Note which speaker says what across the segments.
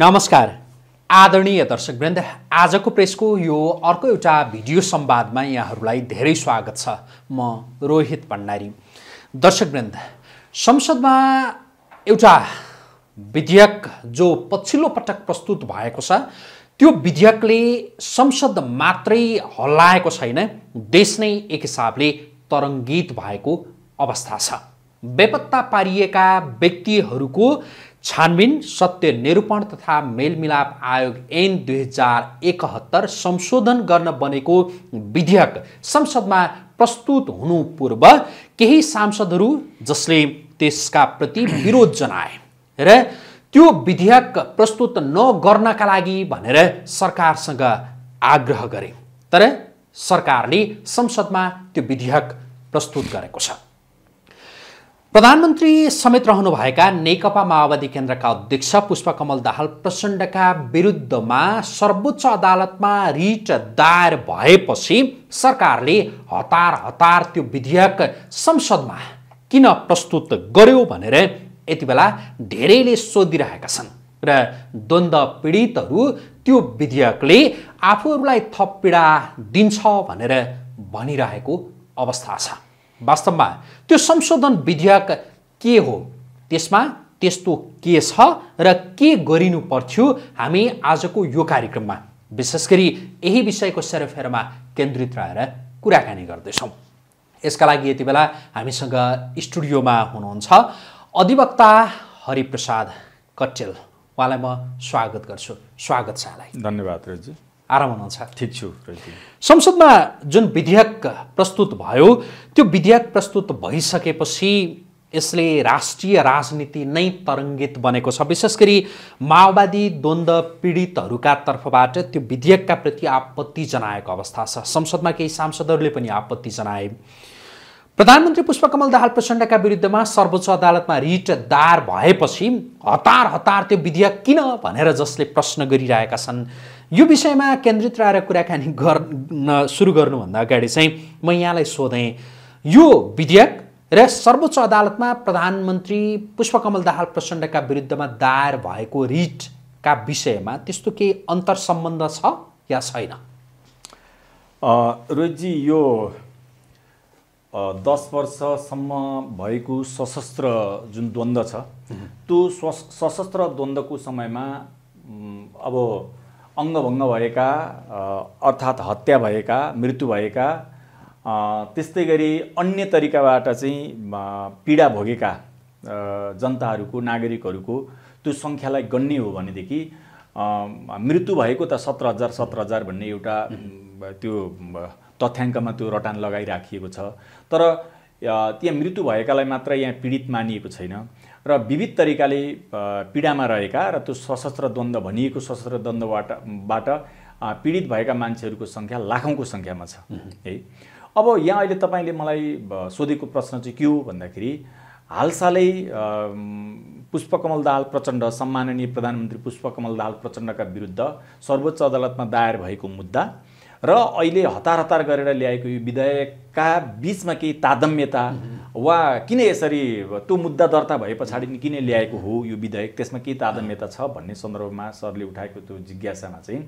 Speaker 1: नमस्कार आदरणीय दर्शकवृन्द आजको प्रेसको यो अर्को एउटा भिडियो संवादमा यहाँहरूलाई धेरै स्वागत छ म रोहित भण्डारी दर्शकवृन्द संसदमा एउटा विधेयक जो पछिल्लो पटक प्रस्तुत भएको छ त्यो विधेयकले संसद मात्रै हल्लाएको छैन देश नै एक हिसाबले तरङ्गित भएको अवस्था छ बेपत्ता पारिएका व्यक्तिहरूको छानबिन सत्य निरूपण तथा मेलमिलाप आयोग ऐन दुई हजार एकहत्तर संशोधन गर्न बनेको विधेयक संसदमा प्रस्तुत हुनु पूर्व केही सांसदहरू जसले त्यसका प्रति विरोध जनाए र त्यो विधेयक प्रस्तुत नगर्नका लागि भनेर सरकारसँग आग्रह गरे तर सरकारले संसदमा त्यो विधेयक प्रस्तुत गरेको छ प्रधानमन्त्री समेत रहनुभएका नेकपा माओवादी केन्द्रका अध्यक्ष पुष्पकमल दाहाल प्रचण्डका विरुद्धमा सर्वोच्च अदालतमा रिट दायर भएपछि सरकारले हतार हतार त्यो विधेयक संसदमा किन प्रस्तुत गर्यो भनेर यति बेला धेरैले सोधिरहेका छन् र द्वन्द्व पीडितहरू त्यो विधेयकले आफूहरूलाई थप पीडा दिन्छ भनेर भनिरहेको अवस्था छ वास्तवमा त्यो संशोधन विधेयक के हो त्यसमा त्यस्तो के छ र के गरिनु पर्थ्यो हामी आजको यो कार्यक्रममा विशेष गरी यही विषयको सेरोफेरोमा केन्द्रित रहेर कुराकानी गर्दैछौँ यसका लागि यति बेला हामीसँग स्टुडियोमा हुनुहुन्छ अधिवक्ता हरिप्रसाद कटेल उहाँलाई म स्वागत गर्छु स्वागत छ धन्यवाद रेजी आराम हुनुहुन्छ ठिक छु संसदमा जुन विधेयक प्रस्तुत भयो त्यो विधेयक प्रस्तुत भइसकेपछि यसले राष्ट्रिय राजनीति नै तरङ्गित बनेको छ विशेष गरी माओवादी द्वन्द पीडितहरूका तर्फबाट त्यो विधेयकका प्रति आपत्ति जनाएको अवस्था छ संसदमा केही सांसदहरूले पनि आपत्ति जनाए प्रधानमन्त्री पुष्पकमल दाहाल प्रचण्डका विरुद्धमा सर्वोच्च अदालतमा रिट दायर भएपछि हतार हतार त्यो विधेयक किन भनेर जसले प्रश्न गरिरहेका छन् यो विषयमा केन्द्रित रहेर कुराकानी गर्न सुरु गर्नुभन्दा अगाडि चाहिँ म यहाँलाई सोधेँ यो विधेयक र सर्वोच्च अदालतमा प्रधानमन्त्री पुष्पकमल दाहाल प्रचण्डका विरुद्धमा दायर भएको रिटका विषयमा त्यस्तो केही अन्तर सम्बन्ध छ या छैन
Speaker 2: रोहितजी यो दस वर्षसम्म भएको सशस्त्र जुन द्वन्द्व छ त्यो सशस्त्र द्वन्द्वको समयमा अब अङ्गभङ्ग भएका अर्थात् हत्या भएका मृत्यु भएका त्यस्तै गरी अन्य तरिकाबाट चाहिँ पीडा भोगेका जनताहरूको नागरिकहरूको त्यो सङ्ख्यालाई गन्ने हो भनेदेखि मृत्यु भएको त सत्र हजार सत्र हजार भन्ने एउटा त्यो तथ्याङ्कमा त्यो रटान लगाइराखिएको छ तर त्यहाँ मृत्यु भएकालाई मात्र यहाँ पीडित मानिएको छैन र विविध तरिकाले पीडामा रहेका र त्यो सशस्त्र द्वन्द्व भनिएको सशस्त्र द्वन्द्वबाट बाट पीडित भएका मान्छेहरूको सङ्ख्या लाखौँको सङ्ख्यामा छ है अब यहाँ अहिले तपाईँले मलाई सोधेको प्रश्न चाहिँ के हो भन्दाखेरि हालसालै पुष्पकमल दाहाल प्रचण्ड सम्माननीय प्रधानमन्त्री पुष्पकमल दाहाल प्रचण्डका विरुद्ध सर्वोच्च अदालतमा दायर भएको मुद्दा र अहिले हतार हतार गरेर ल्याएको यो विधेयकका बिचमा केही तादम्यता वा किन यसरी त्यो मुद्दा दर्ता भए पछाडि किन ल्याएको हो यो विधेयक त्यसमा के तादम्यता छ भन्ने सन्दर्भमा सरले उठाएको त्यो जिज्ञासामा चाहिँ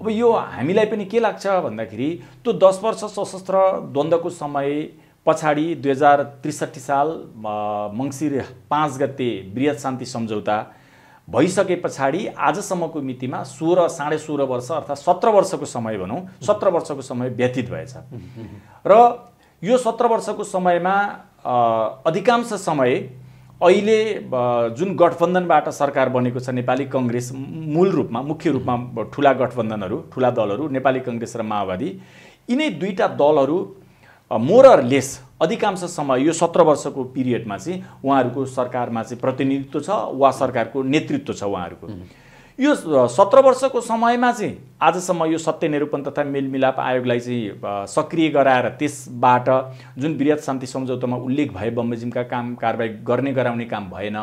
Speaker 2: अब यो हामीलाई पनि के लाग्छ भन्दाखेरि त्यो दस वर्ष सशस्त्र द्वन्द्वको समय पछाडि दुई हजार त्रिसठी साल मङ्सिर पाँच गते वृहत शान्ति सम्झौता भइसके पछाडि आजसम्मको मितिमा सोह्र साढे सोह्र वर्ष अर्थात् सत्र वर्षको समय भनौँ सत्र वर्षको समय व्यतीत भएछ र यो सत्र वर्षको समयमा अधिकांश समय अहिले जुन गठबन्धनबाट सरकार बनेको छ नेपाली कङ्ग्रेस मूल रूपमा मुख्य रूपमा ठुला गठबन्धनहरू ठुला दलहरू नेपाली कङ्ग्रेस र माओवादी यिनै दुईवटा दलहरू मोरर लेस अधिकांश समय यो सत्र वर्षको पिरियडमा चाहिँ उहाँहरूको सरकारमा चाहिँ प्रतिनिधित्व छ वा सरकारको नेतृत्व छ उहाँहरूको यो सत्र वर्षको समयमा चाहिँ आजसम्म यो सत्य निरूपण तथा मेलमिलाप आयोगलाई चाहिँ सक्रिय गराएर त्यसबाट जुन वृहत शान्ति सम्झौतामा उल्लेख भए बमोजिमका काम कारवाही गर्ने गराउने काम भएन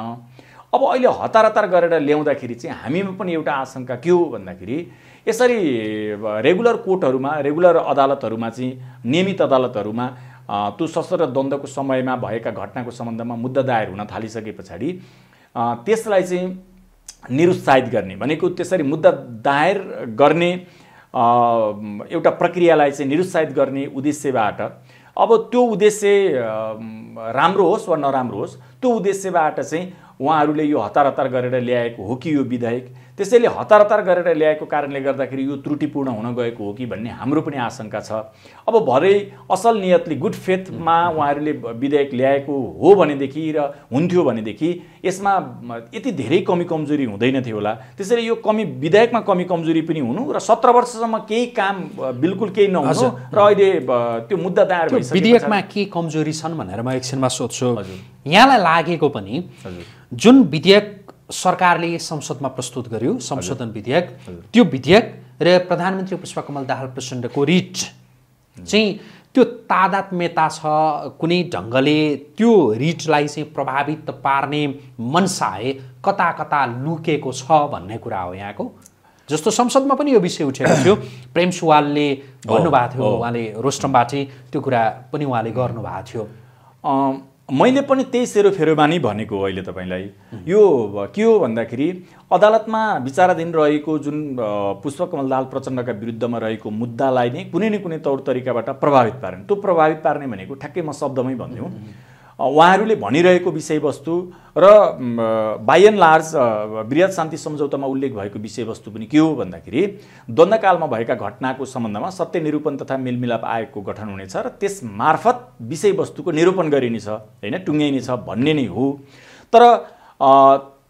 Speaker 2: अब अहिले हतार हतार गरेर ल्याउँदाखेरि चाहिँ हामीमा पनि एउटा आशंका के हो भन्दाखेरि यसरी रेगुलर कोर्टहरूमा रेगुलर अदालतहरूमा चाहिँ नियमित अदालतहरूमा त्यो सशस्त्र द्वन्द्वको समयमा भएका घटनाको सम्बन्धमा मुद्दा दायर हुन थालिसके पछाडि त्यसलाई चाहिँ निरुत्साहित गर्ने भनेको त्यसरी मुद्दा दायर गर्ने एउटा प्रक्रियालाई चाहिँ निरुत्साहित गर्ने उद्देश्यबाट अब त्यो उद्देश्य राम्रो होस् वा नराम्रो होस् त्यो उद्देश्यबाट चाहिँ उहाँहरूले यो हतार हतार गरेर ल्याएको हो कि यो विधेयक त्यसैले हतार हतार गरेर ल्याएको कारणले गर्दाखेरि यो त्रुटिपूर्ण हुन गएको हो कि भन्ने हाम्रो पनि आशंका छ अब भरै असल नियतले गुड फेथमा उहाँहरूले विधेयक ल्याएको हो भनेदेखि र हुन्थ्यो भनेदेखि यसमा यति धेरै कमी कमजोरी हुँदैन थियो होला त्यसैले यो कमी विधेयकमा कमी कमजोरी पनि हुनु र सत्र वर्षसम्म केही काम बिल्कुल केही नहुनु र अहिले त्यो मुद्दा दायर भइसक्यो विधेयकमा
Speaker 1: के कमजोरी छन् भनेर म एकछिनमा सोध्छु यहाँलाई लागेको पनि जुन विधेयक सरकारले संसदमा प्रस्तुत गर्यो संशोधन विधेयक त्यो विधेयक र प्रधानमन्त्री पुष्पकमल दाहाल प्रचण्डको रिट चाहिँ त्यो तादात्म्यता छ कुनै ढङ्गले त्यो रिटलाई चाहिँ प्रभावित पार्ने मनसाय कता कता लुकेको छ भन्ने कुरा हो यहाँको जस्तो संसदमा पनि यो विषय उठेको थियो प्रेम सुवालले भन्नुभएको
Speaker 2: थियो उहाँले रोस्टमबाटै त्यो कुरा पनि उहाँले गर्नुभएको थियो मैले पनि त्यही सेरोफेरोमा नै भनेको अहिले तपाईँलाई यो के हो भन्दाखेरि अदालतमा विचाराधीन रहेको जुन पुष्पकमल दाल प्रचण्डका विरुद्धमा रहेको मुद्दालाई नै कुनै न कुनै तौर तरिकाबाट प्रभावित पार्ने त्यो प्रभावित पार्ने भनेको ठ्याक्कै म शब्दमै भनिदिउँ उहाँहरूले भनिरहेको विषयवस्तु र बाई एन्ड लार्ज वृहत शान्ति सम्झौतामा उल्लेख भएको विषयवस्तु पनि के हो भन्दाखेरि द्वन्द्वकालमा भएका घटनाको सम्बन्धमा सत्य निरूपण तथा मेलमिलाप आयोगको गठन हुनेछ र त्यस मार्फत विषयवस्तुको निरूपण गरिनेछ होइन टुङ्गाइनेछ भन्ने नै हो तर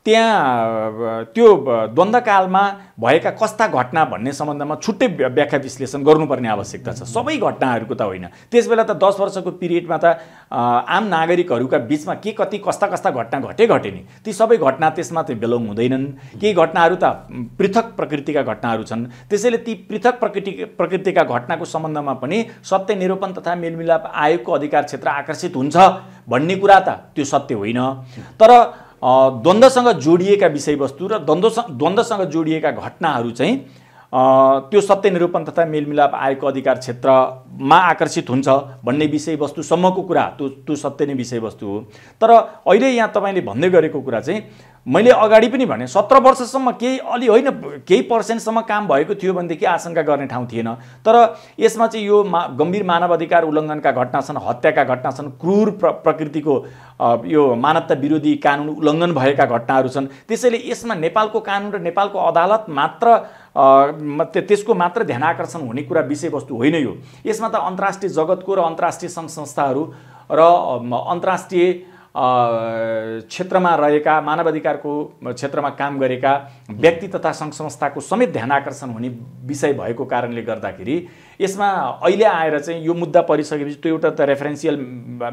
Speaker 2: त्यहाँ त्यो द्वन्द्वकालमा भएका कस्ता घटना भन्ने सम्बन्धमा छुट्टै व्याख्या विश्लेषण गर्नुपर्ने आवश्यकता छ सबै घटनाहरूको त होइन त्यसबेला त दस वर्षको पिरियडमा त आम नागरिकहरूका बिचमा के कति कस्ता कस्ता घटना घटे घटे नि ती सबै घटना त्यसमा त बेलोङ हुँदैनन् केही घटनाहरू त पृथक प्रकृतिका घटनाहरू छन् त्यसैले ती पृथक प्रकृति प्रकृतिका घटनाको सम्बन्धमा पनि सत्य निरूपण तथा मेलमिलाप आयोगको अधिकार क्षेत्र आकर्षित हुन्छ भन्ने कुरा त त्यो सत्य होइन तर द्वन्द्वसँग जोडिएका विषयवस्तु र द्वन्द्वसँग द्वन्द्वसँग जोडिएका घटनाहरू चाहिँ त्यो सत्य निरूपण तथा मेलमिलाप आएको अधिकार क्षेत्रमा आकर्षित हुन्छ भन्ने विषयवस्तुसम्मको कुरा त्यो त्यो सत्य नै विषयवस्तु हो तर अहिले यहाँ तपाईँले भन्दै गरेको कुरा चाहिँ मैले अगाडि पनि भने सत्र वर्षसम्म केही अलि होइन केही पर्सेन्टसम्म काम भएको थियो भनेदेखि आशंका गर्ने ठाउँ थिएन तर यसमा चाहिँ यो मा गम्भीर मानव अधिकार उल्लङ्घनका घटना छन् हत्याका घटना छन् क्रूर प्र प्रकृतिको यो मानवता विरोधी कानुन उल्लङ्घन भएका घटनाहरू छन् त्यसैले यसमा नेपालको कानुन र नेपालको अदालत मात्र त्यसको मात्र ध्यान आकर्षण हुने कुरा विषयवस्तु होइन यो यसमा त अन्तर्राष्ट्रिय जगतको र अन्तर्राष्ट्रिय सङ्घ संस्थाहरू र अन्तर्राष्ट्रिय क्षेत्रमा रहेका मानवाधिकारको क्षेत्रमा काम गरेका व्यक्ति तथा सङ्घ संस्थाको समेत ध्यान आकर्षण हुने विषय भएको कारणले गर्दाखेरि यसमा अहिले आएर चाहिँ यो मुद्दा परिसकेपछि त्यो एउटा त रेफरेन्सियल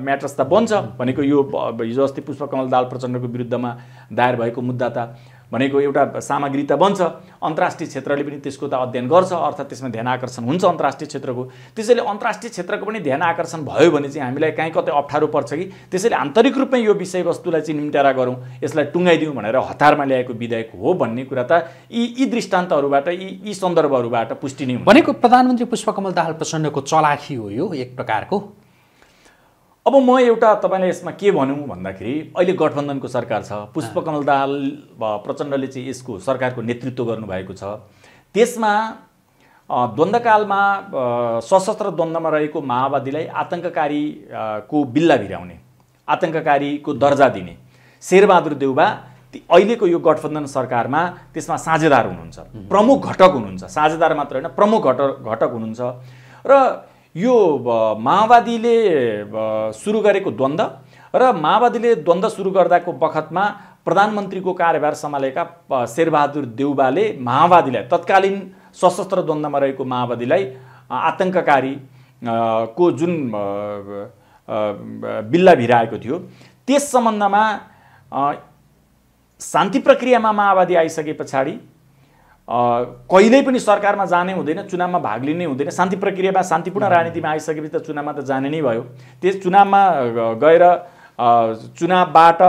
Speaker 2: म्याटर्स त बन्छ भनेको यो हिजो अस्ति पुष्पकमल दाल प्रचण्डको विरुद्धमा दायर भएको मुद्दा त भनेको एउटा सामग्री त बन्छ अन्तर्राष्ट्रिय क्षेत्रले पनि त्यसको त अध्ययन गर्छ अर्थात् त्यसमा ध्यान आकर्षण हुन्छ अन्तर्राष्ट्रिय क्षेत्रको त्यसैले अन्तर्राष्ट्रिय क्षेत्रको पनि ध्यान आकर्षण भयो भने चाहिँ हामीलाई कहीँ कतै अप्ठ्यारो पर्छ कि त्यसैले आन्तरिक रूपमै यो विषयवस्तुलाई चाहिँ निम्ट्यारा गरौँ यसलाई टुङ्गाइदिउँ भनेर हतारमा ल्याएको विधेयक हो भन्ने कुरा त यी यी दृष्टान्तहरूबाट यी यी सन्दर्भहरूबाट पुष्टि नै भनेको प्रधानमन्त्री पुष्पकमल दाहाल प्रचण्डको चलाखी हो यो एक प्रकारको अब म एउटा तपाईँलाई यसमा के भनौँ भन्दाखेरि अहिले गठबन्धनको सरकार छ पुष्पकमल दाहाल प्रचण्डले चाहिँ यसको सरकारको नेतृत्व गर्नुभएको छ त्यसमा द्वन्द्वकालमा सशस्त्र द्वन्द्वमा रहेको माओवादीलाई आतङ्ककारीको बिल्ला भिराउने आतङ्ककारीको दर्जा दिने शेरबहादुर देउबा अहिलेको यो गठबन्धन सरकारमा त्यसमा साझेदार हुनुहुन्छ प्रमुख घटक हुनुहुन्छ साझेदार मात्र होइन प्रमुख घटक घटक हुनुहुन्छ र यो माओवादीले सुरु गरेको द्वन्द र माओवादीले द्वन्द सुरु गर्दाको बखतमा प्रधानमन्त्रीको कार्यभार सम्हालेका शेरबहादुर देउबाले माओवादीलाई तत्कालीन सशस्त्र द्वन्द्वमा रहेको माओवादीलाई आतङ्ककारी को जुन बिल्ला भिराएको थियो त्यस सम्बन्धमा शान्ति प्रक्रियामा माओवादी आइसके पछाडि कहिल्यै पनि सरकारमा जाने हुँदैन चुनावमा भाग लिने हुँदैन शान्ति प्रक्रियामा शान्तिपूर्ण राजनीतिमा आइसकेपछि त चुनावमा त जाने नै भयो त्यस चुनावमा गएर चुनावबाट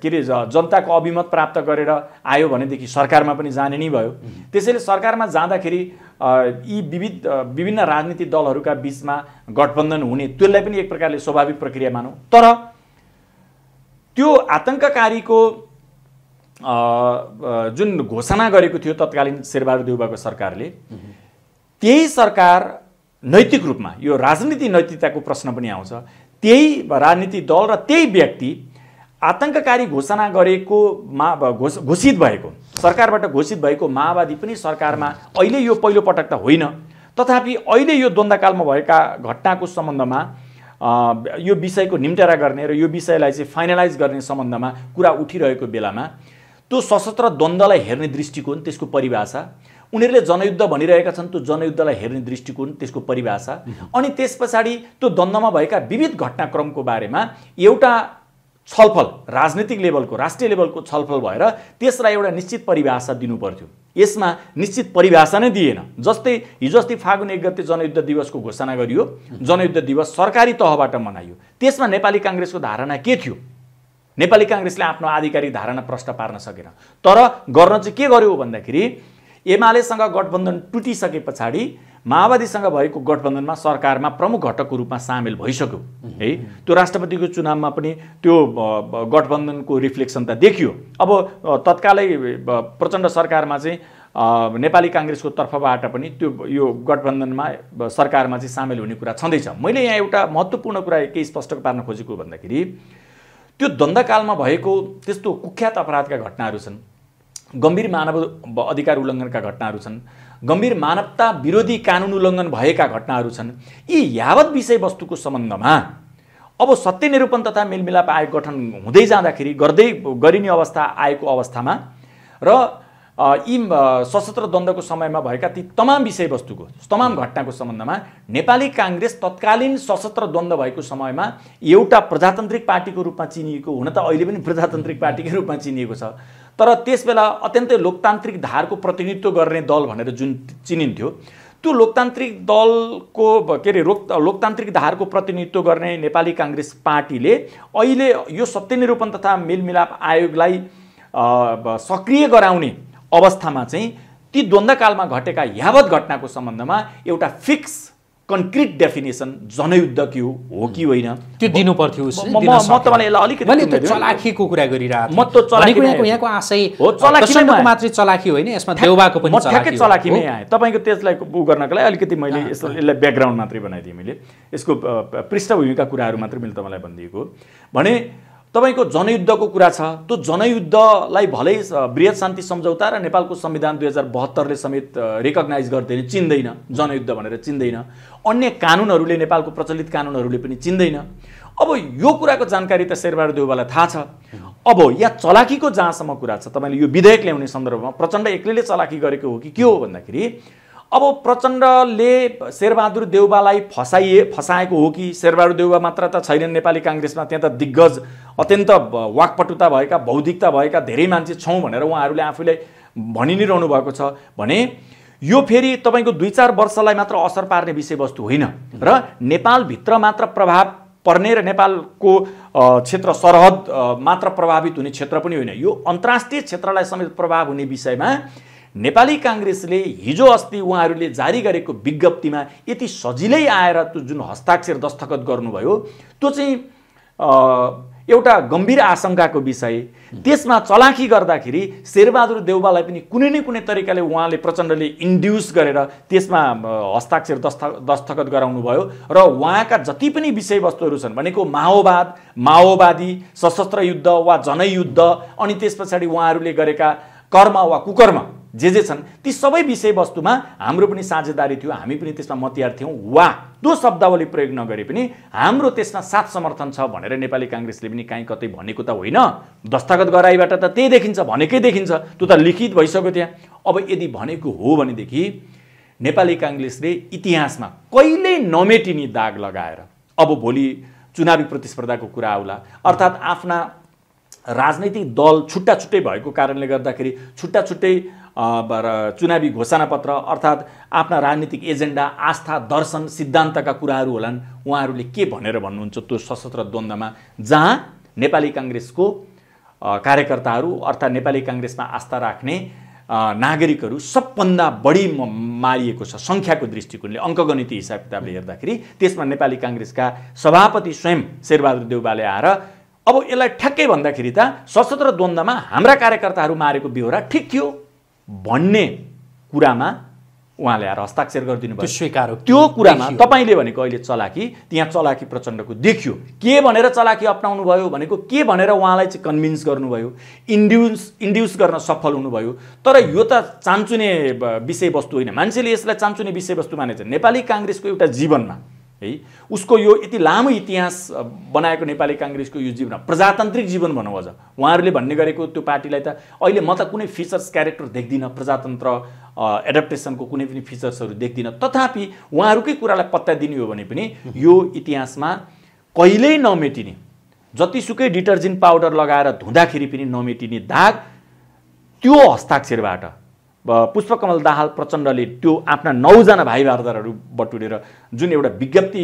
Speaker 2: के अरे जनताको अभिमत प्राप्त गरेर आयो भनेदेखि सरकारमा पनि जाने नै भयो त्यसैले सरकारमा जाँदाखेरि यी विविध विभिन्न राजनीतिक दलहरूका बिचमा गठबन्धन हुने त्यसलाई पनि एक प्रकारले स्वाभाविक प्रक्रिया मानौँ तर त्यो आतङ्ककारीको जुन घोषणा गरेको थियो तत्कालीन शेरबहादुर देउबाको सरकारले त्यही सरकार नैतिक रूपमा यो राजनीति नैतिकताको प्रश्न पनि आउँछ त्यही राजनीति दल र त्यही व्यक्ति आतङ्ककारी घोषणा गरेको मा घोषित भएको सरकारबाट घोषित भएको माओवादी पनि सरकारमा अहिले यो पहिलोपटक त होइन तथापि अहिले यो द्वन्द्वकालमा भएका घटनाको सम्बन्धमा यो विषयको निम्टेरा गर्ने र यो विषयलाई चाहिँ फाइनलाइज गर्ने सम्बन्धमा कुरा उठिरहेको बेलामा त्यो सशस्त्र द्वन्द्वलाई हेर्ने दृष्टिकोण त्यसको परिभाषा उनीहरूले जनयुद्ध भनिरहेका छन् त्यो जनयुद्धलाई हेर्ने दृष्टिकोण त्यसको परिभाषा अनि त्यस पछाडि त्यो द्वन्द्वमा भएका विविध घटनाक्रमको बारेमा एउटा छलफल राजनीतिक लेभलको राष्ट्रिय लेभलको छलफल भएर त्यसलाई एउटा निश्चित परिभाषा दिनुपर्थ्यो यसमा निश्चित परिभाषा नै दिएन जस्तै हिजो अस्ति फागुन एक गते जनयुद्ध दिवसको घोषणा गरियो जनयुद्ध दिवस सरकारी तहबाट मनाइयो त्यसमा नेपाली काङ्ग्रेसको धारणा के थियो नेपाली काङ्ग्रेसले आफ्नो आधिकारिक धारणा प्रष्ट पार्न सकेन तर गर्न चाहिँ के गर्यो भन्दाखेरि एमालेसँग गठबन्धन टुटिसके पछाडि माओवादीसँग भएको गठबन्धनमा सरकारमा प्रमुख घटकको रूपमा सामेल भइसक्यो है त्यो राष्ट्रपतिको चुनावमा पनि त्यो गठबन्धनको रिफ्लेक्सन त देखियो अब तत्कालै प्रचण्ड सरकारमा चाहिँ नेपाली काङ्ग्रेसको तर्फबाट पनि त्यो यो गठबन्धनमा सरकारमा चाहिँ सामेल हुने कुरा छँदैछ मैले यहाँ एउटा महत्त्वपूर्ण कुरा केही स्पष्ट पार्न खोजेको भन्दाखेरि त्यो द्वन्द्वकालमा भएको त्यस्तो कुख्यात अपराधका घटनाहरू छन् गम्भीर मानव अधिकार उल्लङ्घनका घटनाहरू छन् गम्भीर मानवता विरोधी कानुन उल्लङ्घन भएका घटनाहरू छन् यी यावत विषयवस्तुको सम्बन्धमा अब सत्य निरूपण तथा मेलमिलाप आयोग गठन हुँदै जाँदाखेरि गर्दै गरिने अवस्था आएको अवस्थामा र यी सशस्त्र द्वन्द्वको समयमा भएका ती तमाम विषयवस्तुको तमाम घटनाको सम्बन्धमा नेपाली काङ्ग्रेस तत्कालीन सशस्त्र द्वन्द्व भएको समयमा एउटा प्रजातान्त्रिक पार्टीको रूपमा चिनिएको हुन त अहिले पनि प्रजातान्त्रिक पार्टीकै रूपमा चिनिएको छ तर त्यसबेला अत्यन्तै लोकतान्त्रिक धारको प्रतिनिधित्व गर्ने दल भनेर जुन चिनिन्थ्यो त्यो लोकतान्त्रिक दलको के अरे लोक लोकतान्त्रिक धारको प्रतिनिधित्व गर्ने नेपाली काङ्ग्रेस पार्टीले अहिले यो सत्यनिरूपण तथा मेलमिलाप आयोगलाई सक्रिय गराउने अवस्थामा चाहिँ ती द्वन्द्वकालमा घटेका यावत घटनाको सम्बन्धमा एउटा फिक्स कन्क्रिट डेफिनेसन जनयुद्ध के हो कि होइन त्यो दिनु पर्थ्यो चलाखीको कुरा गरिरहेको
Speaker 1: चलाखी चलाखीमै आएँ
Speaker 2: तपाईँको त्यसलाई ऊ गर्नको लागि अलिकति मैले यसलाई यसलाई ब्याकग्राउन्ड मात्रै बनाइदिएँ मैले यसको पृष्ठभूमिका कुराहरू मात्रै मैले तपाईँलाई भनिदिएको भने तपाईँको जनयुद्धको कुरा छ त्यो जनयुद्धलाई भलै वृहत शान्ति सम्झौता र नेपालको संविधान दुई हजार बहत्तरले समेत रिकग्नाइज गर्दैन चिन्दैन जनयुद्ध भनेर चिन्दैन अन्य कानुनहरूले नेपालको प्रचलित कानुनहरूले पनि चिन्दैन अब यो कुराको जानकारी त शेरबहादुर देउबालाई थाहा छ अब यहाँ चलाकीको जहाँसम्म कुरा छ तपाईँले यो विधेयक ल्याउने सन्दर्भमा प्रचण्ड एक्लैले चलाकी गरेको हो कि के हो भन्दाखेरि अब प्रचण्डले शेरबहादुर देउबालाई फसाइए फसाएको हो कि शेरबहादुर देउबा मात्र त छैनन् नेपाली काङ्ग्रेसमा त्यहाँ त दिग्गज अत्यन्त वाकपटुता भएका बौद्धिकता भएका धेरै मान्छे छौँ भनेर उहाँहरूले आफूलाई भनि नै रहनु भएको छ भने यो फेरि तपाईँको दुई चार वर्षलाई मात्र असर पार्ने विषयवस्तु होइन र नेपालभित्र मात्र प्रभाव पर्ने र नेपालको क्षेत्र सरहद मात्र प्रभावित हुने क्षेत्र पनि होइन यो अन्तर्राष्ट्रिय क्षेत्रलाई समेत प्रभाव हुने विषयमा नेपाली काङ्ग्रेसले हिजो अस्ति उहाँहरूले जारी गरेको विज्ञप्तिमा यति सजिलै आएर त्यो जुन हस्ताक्षर दस्तखत गर्नुभयो त्यो चाहिँ एउटा गम्भीर आशङ्काको विषय त्यसमा चलाखी गर्दाखेरि शेरबहादुर देउबालाई पनि कुनै न कुनै तरिकाले उहाँले प्रचण्डले इन्ड्युस गरेर त्यसमा हस्ताक्षर दस्त दस्तखत गराउनु भयो र उहाँका जति पनि विषयवस्तुहरू छन् भनेको माओवाद माओवादी सशस्त्र युद्ध वा जनयुद्ध अनि त्यस पछाडि उहाँहरूले गरेका कर्म वा कुकर्म जे जे छन् ती सबै विषयवस्तुमा हाम्रो पनि साझेदारी थियो हामी पनि त्यसमा मतियार थियौँ वा त्यो शब्दावली प्रयोग नगरे पनि हाम्रो त्यसमा साथ समर्थन छ भनेर नेपाली काङ्ग्रेसले पनि काहीँ कतै भनेको त होइन दस्तागत गराइबाट त त्यही देखिन्छ भनेकै देखिन्छ त्यो त लिखित भइसक्यो त्यहाँ अब यदि भनेको हो भनेदेखि नेपाली काङ्ग्रेसले इतिहासमा कहिल्यै नमेटिने दाग लगाएर अब भोलि चुनावी प्रतिस्पर्धाको कुरा आउला अर्थात् आफ्ना राजनैतिक दल छुट्टा छुट्टै भएको कारणले गर्दाखेरि छुट्टा छुट्टै र चुनावी घोषणापत्र अर्थात् आफ्ना राजनीतिक एजेन्डा आस्था दर्शन सिद्धान्तका कुराहरू होलान् उहाँहरूले के भनेर भन्नुहुन्छ त्यो सशस्त्र द्वन्द्वमा जहाँ नेपाली काङ्ग्रेसको कार्यकर्ताहरू अर्थात् नेपाली काङ्ग्रेसमा आस्था राख्ने नागरिकहरू सबभन्दा बढी मारिएको छ सङ्ख्याको दृष्टिकोणले अङ्कगणितीय हिसाब किताबले हेर्दाखेरि त्यसमा नेपाली काङ्ग्रेसका सभापति स्वयं शेरबहादुर देउबाले आएर अब यसलाई ठ्याक्कै भन्दाखेरि त सशस्त्र द्वन्द्वमा हाम्रा कार्यकर्ताहरू मारेको बेहोरा ठिक थियो भन्ने कुरामा उहाँले आएर हस्ताक्षर गरिदिनु भयो स्वीकार हो त्यो कुरामा तपाईँले भनेको अहिले चलाकी त्यहाँ चलाकी प्रचण्डको देखियो के भनेर चलाकी अप्नाउनु भयो भनेको के भनेर उहाँलाई चाहिँ कन्भिन्स गर्नुभयो इन्ड्युस इन्ड्युस गर्न सफल हुनुभयो तर यो त चान्चुने विषयवस्तु होइन मान्छेले यसलाई चान्चुने विषयवस्तु मानेछ नेपाली काङ्ग्रेसको एउटा जीवनमा है उसको यो यति लामो इतिहास बनाएको नेपाली काङ्ग्रेसको यो जीवन प्रजातान्त्रिक जीवन भनौँ अझ उहाँहरूले भन्ने गरेको त्यो पार्टीलाई त अहिले म त कुनै फिचर्स क्यारेक्टर देख्दिनँ प्रजातन्त्र एडप्टेसनको कुनै पनि फिचर्सहरू देख्दिनँ तथापि उहाँहरूकै कुरालाई पत्ता दिने हो भने पनि यो इतिहासमा कहिल्यै नमेटिने जतिसुकै डिटर्जेन्ट पाउडर लगाएर धुँदाखेरि पनि नमेटिने दाग त्यो हस्ताक्षरबाट पुष्पकमल दाहाल प्रचण्डले त्यो आफ्ना नौजना भाइ भारदारहरू बटुलेर जुन एउटा विज्ञप्ति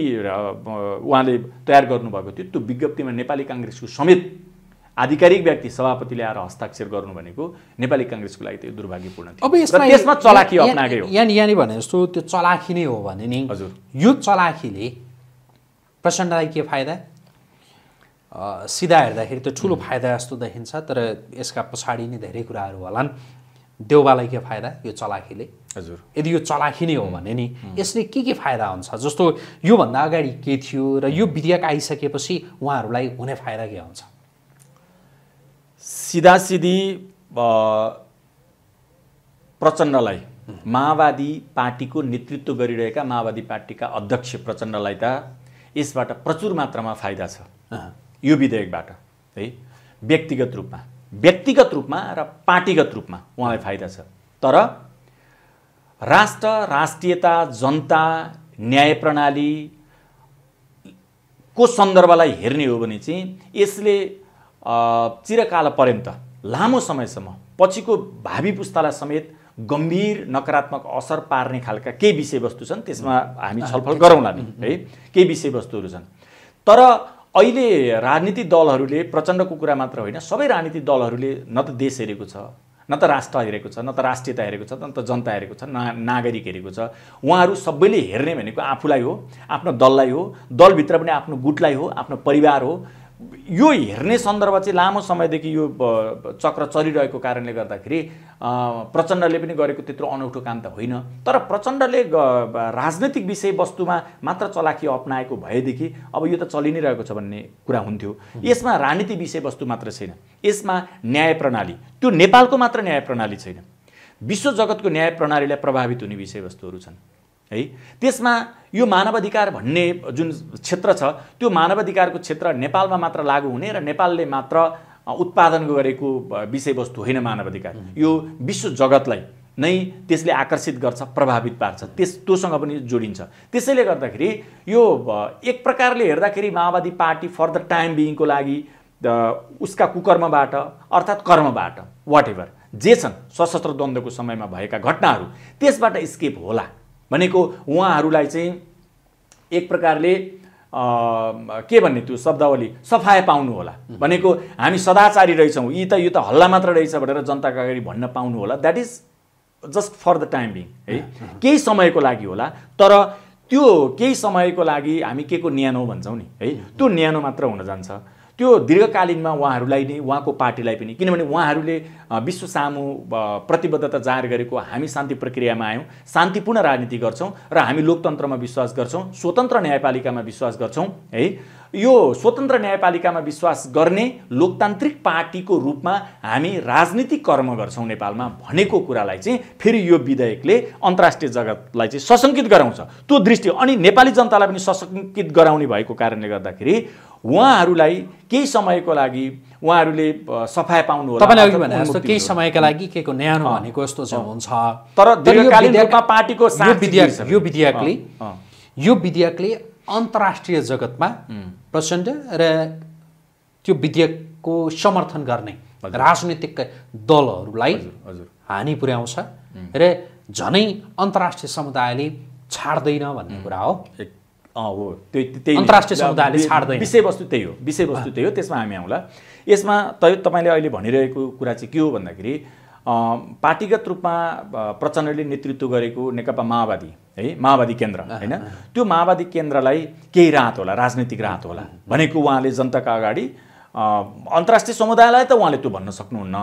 Speaker 2: उहाँले तयार गर्नुभएको थियो त्यो विज्ञप्तिमा नेपाली काङ्ग्रेसको समेत आधिकारिक व्यक्ति सभापतिले आएर हस्ताक्षर गर्नु भनेको नेपाली काङ्ग्रेसको लागि त्यो दुर्भाग्यपूर्ण थियो अब यसमा त्यसमा चलाखी अप्नाएकै
Speaker 1: हो भने जस्तो त्यो चलाखी नै हो भने नि हजुर यो चलाखीले प्रचण्डलाई के फाइदा सिधा हेर्दाखेरि त ठुलो फाइदा जस्तो देखिन्छ तर यसका पछाडि नै धेरै कुराहरू होलान् देउबालाई के फाइदा यो चलाखीले हजुर यदि यो चलाखी नै हो भने नि यसले के के फाइदा हुन्छ जस्तो योभन्दा अगाडि के थियो र यो विधेयक आइसकेपछि उहाँहरूलाई हुने फाइदा के हुन्छ
Speaker 2: सिधा सिधी प्रचण्डलाई माओवादी पार्टीको नेतृत्व गरिरहेका माओवादी पार्टीका अध्यक्ष प्रचण्डलाई त यसबाट प्रचुर मात्रामा फाइदा छ यो विधेयकबाट है व्यक्तिगत रूपमा व्यक्तिगत रूपमा र पार्टीगत रूपमा उहाँलाई फाइदा छ तर राष्ट्र राष्ट्रियता जनता न्याय प्रणाली को सन्दर्भलाई हेर्ने हो भने चाहिँ यसले चिरकाल पर्यन्त लामो समयसम्म पछिको भावी पुस्तालाई समेत गम्भीर नकारात्मक असर पार्ने खालका केही विषयवस्तु छन् त्यसमा हामी छलफल गरौँला नि है केही विषयवस्तुहरू छन् तर अहिले राजनीतिक दलहरूले प्रचण्डको कुरा मात्र होइन सबै राजनीतिक दलहरूले न त देश हेरेको छ न त राष्ट्र हेरेको छ न त राष्ट्रियता हेरेको छ न त जनता हेरेको छ ना नागरिक हेरेको छ उहाँहरू सबैले हेर्ने भनेको आफूलाई हो आफ्नो दललाई हो दलभित्र पनि आफ्नो गुटलाई हो आफ्नो परिवार हो यो हेर्ने सन्दर्भ चाहिँ लामो समयदेखि यो चक्र चलिरहेको कारणले गर्दाखेरि प्रचण्डले पनि गरेको त्यत्रो अनौठो काम त होइन तर प्रचण्डले राजनैतिक विषयवस्तुमा मात्र चलाखी अप्नाएको भएदेखि अब यो त चलि नै रहेको छ भन्ने कुरा हुन्थ्यो यसमा राजनीति विषयवस्तु मात्र छैन यसमा न्याय प्रणाली त्यो नेपालको मात्र न्याय प्रणाली छैन विश्व जगतको न्याय प्रणालीलाई प्रभावित हुने विषयवस्तुहरू छन् है त्यसमा यो मानवाधिकार भन्ने जुन क्षेत्र छ त्यो मानवाधिकारको क्षेत्र नेपालमा मात्र लागू हुने र नेपालले मात्र उत्पादन गरेको विषयवस्तु होइन मानवाधिकार यो विश्व जगतलाई नै त्यसले आकर्षित गर्छ प्रभावित पार्छ त्यस त्योसँग पनि जोडिन्छ त्यसैले गर्दाखेरि यो एक प्रकारले हेर्दाखेरि माओवादी पार्टी फर द टाइम बिइङको लागि उसका कुकर्मबाट अर्थात् कर्मबाट वाट एभर जे छन् सशस्त्र द्वन्द्वको समयमा भएका घटनाहरू त्यसबाट स्केप होला भनेको उहाँहरूलाई चाहिँ एक प्रकारले के भन्ने त्यो शब्दावली सफाय पाउनु होला भनेको हामी सदाचारी रहेछौँ यी त यो त हल्ला मात्र रहेछ भनेर जनताको अगाडि भन्न पाउनु होला that is just for the time being है केही समयको लागि होला तर त्यो केही समयको लागि हामी के को न्यानो भन्छौँ नि है त्यो न्यानो मात्र हुन जान्छ त्यो दीर्घकालीनमा उहाँहरूलाई नै उहाँको पार्टीलाई पनि किनभने उहाँहरूले विश्व सामु प्रतिबद्धता जाहेर गरेको हामी शान्ति प्रक्रियामा आयौँ शान्तिपूर्ण राजनीति गर्छौँ र हामी लोकतन्त्रमा विश्वास गर्छौँ स्वतन्त्र न्यायपालिकामा विश्वास गर्छौँ है यो स्वतन्त्र न्यायपालिकामा विश्वास गर्ने लोकतान्त्रिक पार्टीको रूपमा हामी राजनीतिक कर्म गर्छौँ नेपालमा भनेको कुरालाई चाहिँ फेरि यो विधेयकले अन्तर्राष्ट्रिय जगतलाई चाहिँ सशङ्कित गराउँछ त्यो दृष्टि अनि नेपाली जनतालाई पनि सशङ्कित गराउने भएको कारणले गर्दाखेरि उहाँहरूलाई केही समयको लागि उहाँहरूले सफाइ पाउनु होला केही
Speaker 1: समयका लागि के को न्यानो
Speaker 2: भनेको यस्तो हुन्छ तर पार्टीको यो विधेयकले
Speaker 1: यो विधेयकले अन्तर्राष्ट्रिय जगतमा प्रचण्ड र त्यो विधेयकको समर्थन गर्ने राजनीतिक दलहरूलाई हानि पुर्याउँछ र झनै अन्तर्राष्ट्रिय समुदायले
Speaker 2: छाड्दैन भन्ने कुरा हो हो त्यही त्यही अन्तर्राष्ट्रिय समुदायले छाड्दैन विषयवस्तु त्यही हो विषयवस्तु त्यही हो त्यसमा हामी आउँला यसमा त तपाईँले अहिले भनिरहेको कुरा चाहिँ के हो भन्दाखेरि पार्टीगत रूपमा प्रचण्डले नेतृत्व गरेको नेकपा माओवादी है माओवादी केन्द्र होइन त्यो माओवादी केन्द्रलाई केही राहत होला राजनैतिक राहत होला भनेको उहाँले जनताका अगाडि अन्तर्राष्ट्रिय समुदायलाई त उहाँले त्यो भन्न सक्नुहुन्न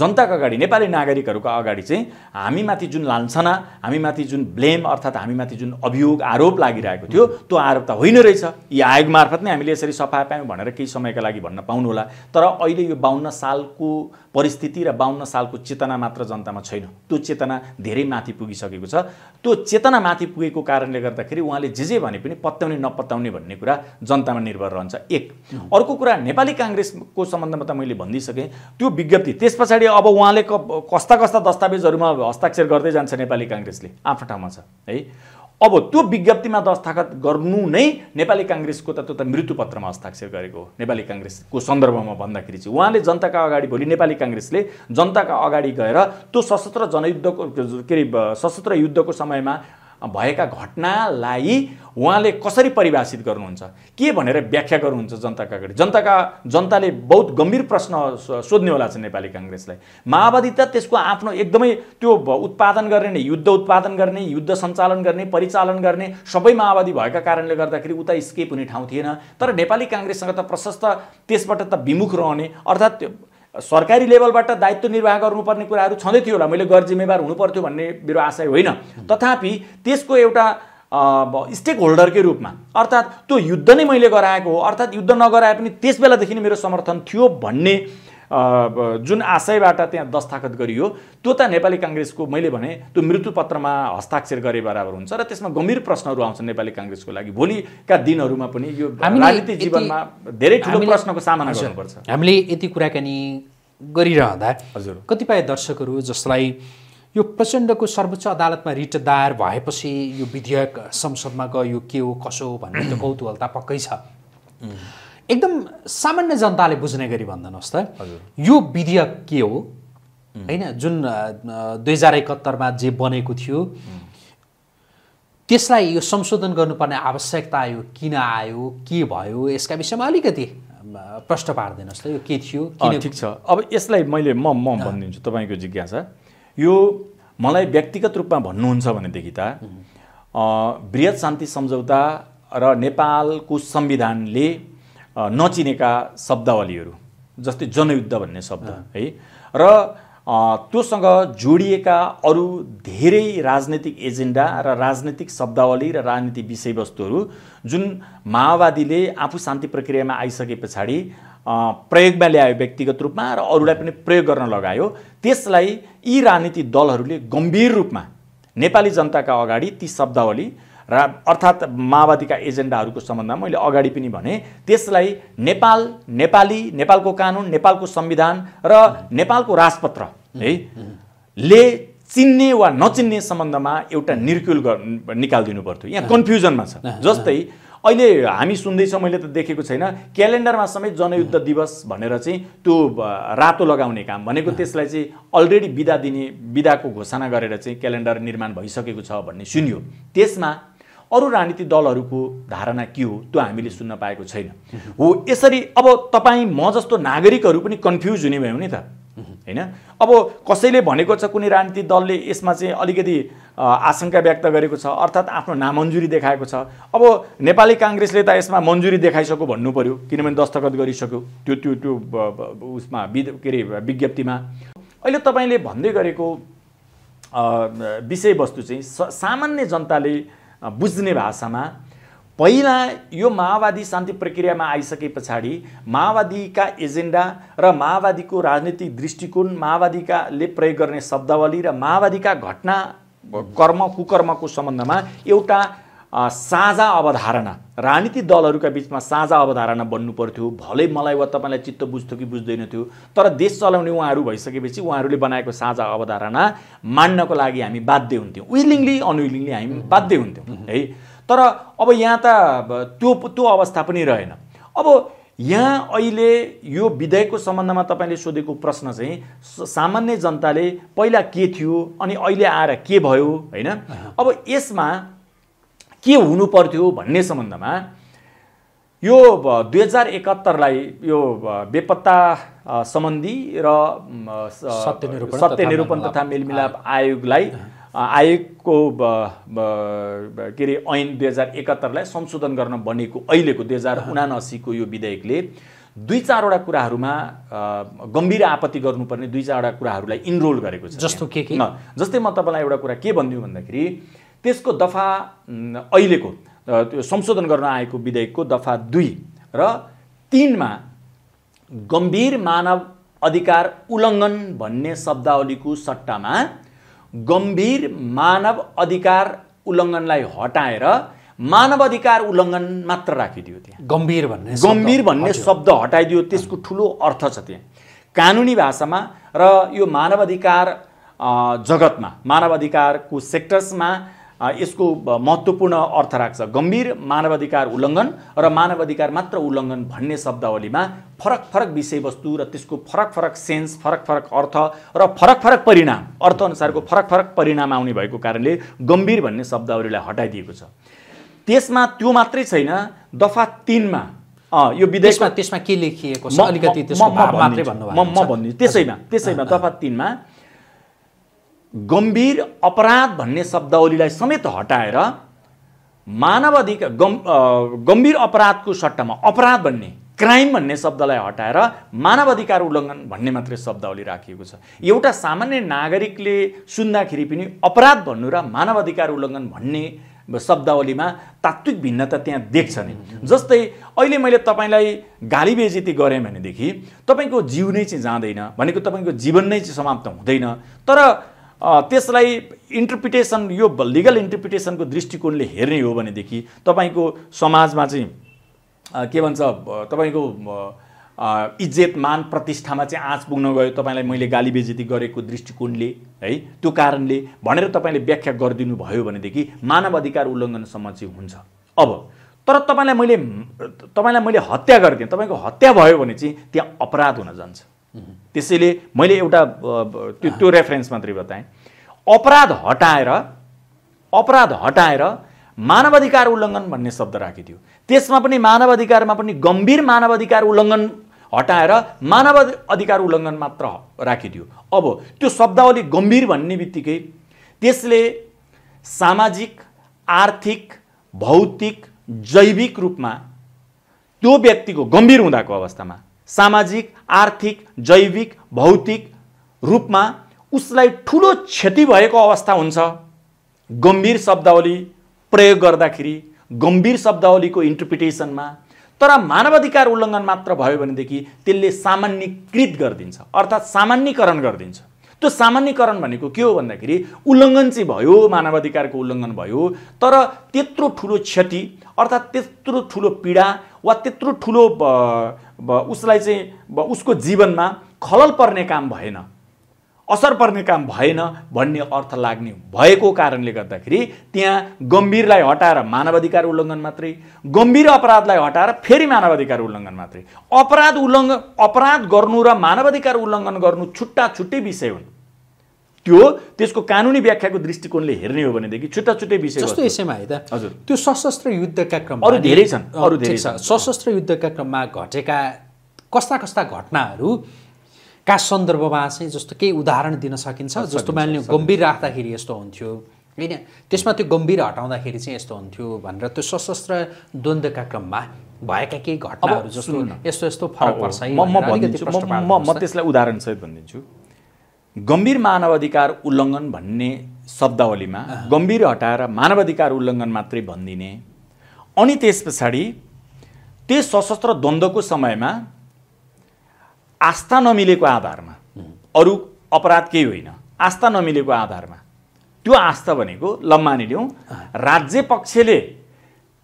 Speaker 2: जनताको अगाडि नेपाली नागरिकहरूको अगाडि चाहिँ हामीमाथि जुन लान्छना हामीमाथि जुन ब्लेम अर्थात् हामीमाथि जुन अभियोग आरोप लागिरहेको थियो त्यो आरोप त होइन रहेछ यी आयोग मार्फत नै हामीले यसरी सफा पायौँ भनेर केही समयका लागि भन्न पाउनुहोला तर अहिले यो बाहन्न सालको परिस्थिति र बाहन्न सालको चेतना मात्र जनतामा छैन त्यो चेतना धेरै माथि पुगिसकेको छ त्यो चेतना माथि पुगेको कारणले गर्दाखेरि उहाँले जे जे भने पनि पत्याउने नपत्याउने भन्ने कुरा जनतामा निर्भर रहन्छ एक अर्को कुरा नेपाली काङ्ग्रेसको सम्बन्धमा त मैले भनिदिइसकेँ त्यो विज्ञप्ति त्यस पछाडि अब उहाँले क कस्ता कस्ता दस्तावेजहरूमा हस्ताक्षर गर्दै जान्छ नेपाली काङ्ग्रेसले आफ्नो ठाउँमा छ है अब त्यो विज्ञप्तिमा दस्ताखत गर्नु नै नेपाली काङ्ग्रेसको त त्यो त मृत्युपत्रमा हस्ताक्षर गरेको हो नेपाली काङ्ग्रेसको सन्दर्भमा भन्दाखेरि चाहिँ उहाँले जनताका अगाडि भोलि नेपाली काङ्ग्रेसले जनताका अगाडि गएर त्यो सशस्त्र जनयुद्धको के अरे सशस्त्र युद्धको समयमा भएका घटनालाई उहाँले कसरी परिभाषित गर्नुहुन्छ के भनेर व्याख्या गर्नुहुन्छ जनताका अगाडि जनताका जनताले बहुत गम्भीर प्रश्न सोध्नेवाला छ नेपाली काङ्ग्रेसलाई माओवादी त त्यसको आफ्नो एकदमै त्यो उत्पादन गर्ने नै युद्ध उत्पादन गर्ने युद्ध सञ्चालन गर्ने परिचालन गर्ने सबै माओवादी भएका कारणले गर्दाखेरि उता स्केप हुने ठाउँ थिएन तर नेपाली काङ्ग्रेससँग त प्रशस्त त्यसबाट त विमुख रहने अर्थात् सरकारी लेभलबाट दायित्व निर्वाह गर्नुपर्ने कुराहरू छँदै थियो होला मैले गर जिम्मेवार हुनुपर्थ्यो भन्ने मेरो आशय होइन तथापि त्यसको एउटा स्टेक होल्डरकै रूपमा अर्थात् त्यो युद्ध नै मैले गराएको हो अर्थात् युद्ध नगराए पनि त्यस बेलादेखि नै मेरो समर्थन थियो भन्ने जुन आशयबाट त्यहाँ दस्ताखत गरियो त्यो त नेपाली काङ्ग्रेसको मैले भने त्यो मृत्युपत्रमा हस्ताक्षर गरे बराबर हुन्छ र त्यसमा गम्भीर प्रश्नहरू आउँछ नेपाली काङ्ग्रेसको लागि भोलिका दिनहरूमा पनि यो राजनीतिक जीवनमा धेरै ठुलो प्रश्नको सामना गर्नुपर्छ
Speaker 1: हामीले यति कुराकानी गरिरहँदा हजुर कतिपय दर्शकहरू जसलाई यो प्रचण्डको सर्वोच्च अदालतमा रिट दायर भएपछि यो विधेयक संसदमा गयो के हो कसो हो भन्ने त कौतूहलता पक्कै छ एकदम सामान्य जनताले बुझ्ने गरी भनिदिनुहोस् त यो विधेयक के हो होइन जुन दुई हजार एकहत्तरमा जे बनेको थियो त्यसलाई यो संशोधन गर्नुपर्ने आवश्यकता आयो किन आयो के भयो यसका विषयमा अलिकति प्रश्न पारिदिनुहोस् त यो के
Speaker 2: थियो ठिक छ अब यसलाई मैले म म भनिदिन्छु तपाईँको जिज्ञासा यो मलाई व्यक्तिगत रूपमा भन्नुहुन्छ भनेदेखि त वृहत शान्ति सम्झौता र नेपालको संविधानले नचिनेका शब्दावलीहरू जस्तै जनयुद्ध भन्ने शब्द है र त्योसँग जोडिएका अरू धेरै राजनैतिक एजेन्डा र राजनैतिक शब्दावली र राजनीतिक राजनीति विषयवस्तुहरू जुन माओवादीले आफू शान्ति प्रक्रियामा आइसके पछाडि प्रयोगमा ल्यायो व्यक्तिगत रूपमा र अरूलाई पनि प्रयोग गर्न लगायो त्यसलाई यी राजनीतिक दलहरूले गम्भीर रूपमा नेपाली जनताका अगाडि ती शब्दावली रा अर्थात् माओवादीका एजेन्डाहरूको सम्बन्धमा मैले अगाडि पनि भने त्यसलाई नेपाल नेपाली नेपालको कानुन नेपालको संविधान र नेपालको राजपत्र है ले चिन्ने वा नचिन्ने सम्बन्धमा एउटा निर्क्युल निकालिदिनु पर्थ्यो यहाँ कन्फ्युजनमा छ जस्तै अहिले हामी सुन्दैछौँ मैले त देखेको छैन क्यालेन्डरमा समेत जनयुद्ध दिवस भनेर चाहिँ त्यो रातो लगाउने काम भनेको त्यसलाई चाहिँ अलरेडी बिदा दिने बिदाको घोषणा गरेर चाहिँ क्यालेन्डर निर्माण भइसकेको छ भन्ने सुन्यो त्यसमा अरू राजनीतिक दलहरूको धारणा के हो त्यो हामीले सुन्न पाएको छैन हो यसरी अब तपाईँ म जस्तो नागरिकहरू पनि कन्फ्युज हुने भयो नि त होइन अब कसैले भनेको छ कुनै राजनीतिक दलले यसमा चाहिँ अलिकति आशंका व्यक्त गरेको छ अर्थात् आफ्नो नामन्जुरी देखाएको छ अब नेपाली काङ्ग्रेसले त यसमा मन्जुरी देखाइसक्यो भन्नु पऱ्यो किनभने दस्तखत गरिसक्यो त्यो त्यो त्यो उसमा वि के अरे विज्ञप्तिमा अहिले तपाईँले भन्दै गरेको विषयवस्तु चाहिँ सामान्य जनताले बुझ्ने भाषामा पहिला यो माओवादी शान्ति प्रक्रियामा आइसके पछाडि माओवादीका एजेन्डा र माओवादीको राजनीतिक दृष्टिकोण माओवादीकाले प्रयोग गर्ने शब्दावली र माओवादीका घटना कर्म कुकर्मको सम्बन्धमा एउटा साझा अवधारणा राजनीतिक दलहरूका बिचमा साझा अवधारणा बन्नु पर्थ्यो भलै मलाई वा तपाईँलाई चित्त बुझ्थ्यो कि बुझ्दैन थियो तर देश चलाउने उहाँहरू भइसकेपछि उहाँहरूले बनाएको साझा अवधारणा मान्नको लागि हामी बाध्य हुन्थ्यौँ विलिङली अनविलिङली हामी बाध्य हुन्थ्यौँ है तर अब यहाँ त त्यो त्यो अवस्था पनि रहेन अब यहाँ अहिले यो विधेयकको सम्बन्धमा तपाईँले सोधेको प्रश्न चाहिँ सामान्य जनताले पहिला के थियो अनि अहिले आएर के भयो होइन अब यसमा के हुनु पर्थ्यो भन्ने सम्बन्धमा यो दुई हजार एकात्तरलाई यो बेपत्ता सम्बन्धी र सत्य निरूपण तथा मेलमिलाप आयोगलाई आयोगको के अरे ऐन दुई हजार एकात्तरलाई संशोधन गर्न बनेको अहिलेको दुई हजार उनासीको यो विधेयकले दुई चारवटा कुराहरूमा गम्भीर आपत्ति गर्नुपर्ने दुई चारवटा कुराहरूलाई इनरोल गरेको छ जस्तो के के जस्तै म तपाईँलाई एउटा कुरा के भनिदिउँ भन्दाखेरि त्यसको दफा अहिलेको त्यो संशोधन गर्न आएको विधेयकको दफा दुई र तिनमा गम्भीर मानव अधिकार उल्लङ्घन भन्ने शब्दावलीको सट्टामा गम्भीर मानव अधिकार उल्लङ्घनलाई हटाएर मानव अधिकार उल्लङ्घन मात्र राखिदियो त्यहाँ गम्भीर भन्ने गम्भीर भन्ने शब्द हटाइदियो त्यसको ठुलो अर्थ छ त्यहाँ कानुनी भाषामा र यो मानव अधिकार जगतमा मानव अधिकारको सेक्टर्समा यसको महत्त्वपूर्ण अर्थ राख्छ गम्भीर मानवाधिकार उल्लङ्घन र मानवाधिकार मात्र उल्लङ्घन भन्ने शब्दावलीमा फरक फरक विषयवस्तु र त्यसको फरक फरक सेन्स फरक फरक अर्थ र फरक फरक परिणाम अर्थअनुसारको फरक फरक परिणाम आउने भएको कारणले गम्भीर भन्ने शब्दावलीलाई हटाइदिएको छ त्यसमा त्यो मात्रै छैन दफा तिनमा यो विदेशमा त्यसमा के लेखिएको छ अलिकति म भन्दिनँ त्यसैमा त्यसैमा दफा तिनमा गम्भीर अपराध भन्ने शब्दावलीलाई समेत हटाएर मानव अधिकार गम् गम्भीर अपराधको सट्टामा अपराध भन्ने क्राइम भन्ने शब्दलाई हटाएर मानव अधिकार उल्लङ्घन भन्ने मात्रै शब्दावली राखिएको छ एउटा सामान्य नागरिकले सुन्दाखेरि पनि अपराध भन्नु र मानव अधिकार उल्लङ्घन भन्ने शब्दावलीमा तात्विक भिन्नता त्यहाँ देख्छ नै जस्तै अहिले मैले तपाईँलाई गाली बेजिती गरेँ भनेदेखि तपाईँको जिउ नै चाहिँ जाँदैन भनेको तपाईँको जीवन नै चाहिँ समाप्त हुँदैन तर त्यसलाई इन्टरप्रिटेसन यो लिगल इन्टरप्रिटेसनको दृष्टिकोणले हेर्ने हो भनेदेखि तपाईँको समाजमा चाहिँ के भन्छ तपाईँको इज्जत मान प्रतिष्ठामा चाहिँ आँच पुग्न गयो तपाईँलाई मैले गाली बेजेती गरेको दृष्टिकोणले है त्यो कारणले भनेर तपाईँले व्याख्या गरिदिनु भयो भनेदेखि मानव अधिकार उल्लङ्घनसम्म चाहिँ हुन्छ अब तर तपाईँलाई मैले तपाईँलाई मैले हत्या गरिदिएँ तपाईँको हत्या भयो भने चाहिँ त्यहाँ अपराध हुन जान्छ त्यसैले मैले एउटा त्यो त्यो रेफरेन्स मात्रै बताएँ अपराध हटाएर अपराध हटाएर मानवाधिकार उल्लङ्घन भन्ने शब्द राखिदियो त्यसमा पनि मानवाधिकारमा पनि गम्भीर मानवाधिकार उल्लङ्घन हटाएर मानव अधिकार उल्लङ्घन मात्र राखिदियो अब त्यो शब्दावली गम्भीर भन्ने बित्तिकै त्यसले सामाजिक आर्थिक भौतिक जैविक रूपमा त्यो व्यक्तिको गम्भीर हुँदाको अवस्थामा सामाजिक आर्थिक जैविक भौतिक रूपमा उसलाई ठुलो क्षति भएको अवस्था हुन्छ गम्भीर शब्दावली प्रयोग गर्दाखेरि गम्भीर शब्दावलीको इन्टरप्रिटेसनमा तर मानवाधिकार उल्लङ्घन मात्र भयो भनेदेखि त्यसले सामान्यकृत गरिदिन्छ अर्थात् सामान्यकरण गरिदिन्छ त्यो सामान्यकरण भनेको के हो भन्दाखेरि उल्लङ्घन चाहिँ भयो मानवाधिकारको उल्लङ्घन भयो तर त्यत्रो ठुलो क्षति अर्थात् त्यत्रो ठुलो पीडा वा त्यत्रो ठुलो उसलाई चाहिँ उसको जीवनमा खलल पर्ने काम भएन असर पर्ने काम भएन भन्ने अर्थ लाग्ने भएको कारणले गर्दाखेरि त्यहाँ गम्भीरलाई हटाएर मानवाधिकार उल्लङ्घन मात्रै गम्भीर अपराधलाई हटाएर फेरि मानवाधिकार उल्लङ्घन मात्रै अपराध उल्लङ्घन अपराध गर्नु र मानवाधिकार उल्लङ्घन गर्नु छुट्टा छुट्टै विषय हुन् त्यो त्यसको कानुनी व्याख्याको दृष्टिकोणले हेर्ने हो भनेदेखि छुट्टा छुट्टै विषय जस्तो यसैमा है त हजुर त्यो सशस्त्र युद्धका क्रम अरू धेरै छन् अरू धेरै छ सशस्त्र युद्धका क्रममा घटेका
Speaker 1: कस्ता कस्ता घटनाहरू का सन्दर्भमा चाहिँ जस्तो केही उदाहरण दिन सकिन्छ जस्तो मैले गम्भीर राख्दाखेरि यस्तो हुन्थ्यो होइन त्यसमा त्यो गम्भीर हटाउँदाखेरि चाहिँ यस्तो हुन्थ्यो भनेर त्यो सशस्त्र द्वन्द्वका क्रममा भएका केही घटनाहरू जस्तो यस्तो यस्तो फरक पर्छ म त्यसलाई
Speaker 2: उदाहरणसहित भनिदिन्छु गम्भीर मानवाधिकार उल्लङ्घन भन्ने शब्दावलीमा गम्भीर हटाएर मानवाधिकार उल्लङ्घन मात्रै भनिदिने अनि त्यस पछाडि त्यो सशस्त्र द्वन्द्वको समयमा आस्था नमिलेको आधारमा अरू अपराध केही होइन आस्था नमिलेको आधारमा त्यो आस्था भनेको लम्मानी लिउँ राज्य पक्षले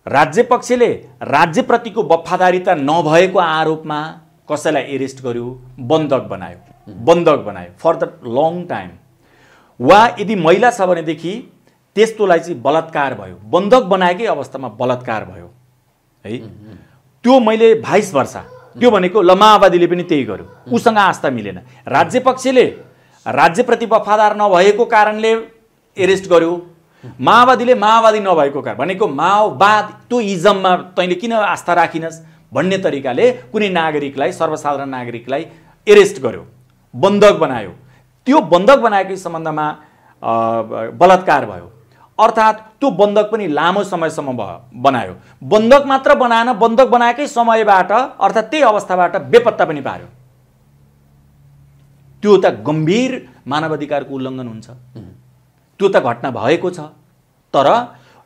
Speaker 2: राज्य पक्षले राज्यप्रतिको वफादारिता नभएको आरोपमा कसैलाई एरेस्ट गर्यो बन्धक बनायो बन्धक बनायो फर द लङ टाइम वा यदि महिला छ भनेदेखि त्यस्तोलाई चाहिँ बलात्कार भयो बन्धक बनाएकै अवस्थामा बलात्कार भयो है त्यो मैले भाइस वर्ष त्यो भनेको ल माओवादीले पनि त्यही गर्यो उसँग आस्था मिलेन राज्य पक्षले राज्यप्रति वफादार नभएको कारणले एरेस्ट गर्यो माओवादीले माओवादी नभएको कारण भनेको माओवाद त्यो इजममा तैँले किन आस्था राखिनस् भन्ने तरिकाले कुनै नागरिकलाई सर्वसाधारण नागरिकलाई एरेस्ट गर्यो बन्धक बनायो त्यो बन्धक बनाएको सम्बन्धमा बलात्कार भयो अर्थात् त्यो बन्धक पनि लामो समयसम्म भयो बनायो बन्धक मात्र बनाएन बन्धक बनाएकै समयबाट अर्थात् त्यही अवस्थाबाट बेपत्ता पनि पार्यो त्यो त गम्भीर मानवाधिकारको उल्लङ्घन हुन्छ त्यो त घटना भएको छ तर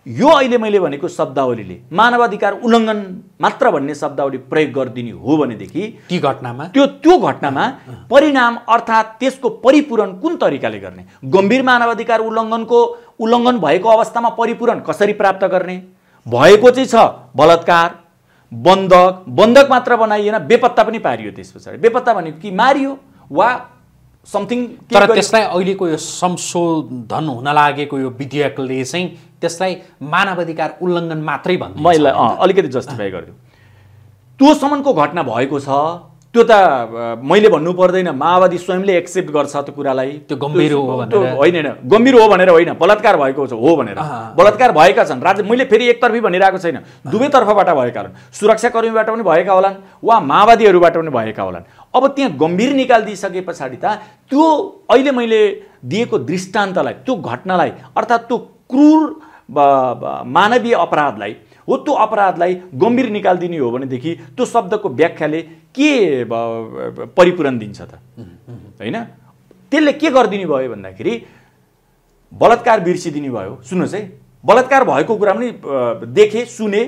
Speaker 2: यो अहिले मैले भनेको शब्दावलीले मानवाधिकार उल्लङ्घन मात्र भन्ने शब्दावली प्रयोग गरिदिने हो भनेदेखि ती घटनामा त्यो त्यो घटनामा परिणाम अर्थात् त्यसको परिपूरण कुन तरिकाले गर्ने गम्भीर मानवाधिकार उल्लङ्घनको उल्लङ्घन भएको अवस्थामा परिपूरण कसरी प्राप्त गर्ने भएको चाहिँ छ बलात्कार बन्धक बन्धक मात्र बनाइएन बेपत्ता पनि पारियो त्यस पछाडि बेपत्ता भनेको कि मारियो वा समथिङ तर त्यसलाई
Speaker 1: अहिलेको यो संशोधन हुन लागेको यो विधेयकले चाहिँ त्यसलाई
Speaker 2: मानवाधिकार उल्लङ्घन मात्रै भन्नु म यसलाई अलिकति जस्टिफाई गरिदिउँ त्योसम्मको घटना भएको छ त्यो त मैले भन्नु पर्दैन माओवादी स्वयंले एक्सेप्ट गर्छ त्यो कुरालाई त्यो गम्भीर हो होइन होइन गम्भीर हो भनेर होइन बलात्कार भएको छ हो भनेर बलात्कार भएका छन् राज्य मैले फेरि एकतर्फी भनिरहेको छैन दुवैतर्फबाट भएका होलान् सुरक्षाकर्मीबाट पनि भएका होलान् वा माओवादीहरूबाट पनि भएका होलान् अब त्यहाँ गम्भीर निकालिदिइसके पछाडि त त्यो अहिले मैले दिएको दृष्टान्तलाई त्यो घटनालाई अर्थात् त्यो क्रुर मानवीय अपराधलाई हो त्यो अपराधलाई गम्भीर निकालिदिने हो भनेदेखि त्यो शब्दको व्याख्याले के परिपूरण दिन्छ त होइन त्यसले के गरिदिने भयो भन्दाखेरि बलात्कार बिर्सिदिने भयो सुन्नुहोस् है बलात्कार भएको कुरा पनि देखेँ सुने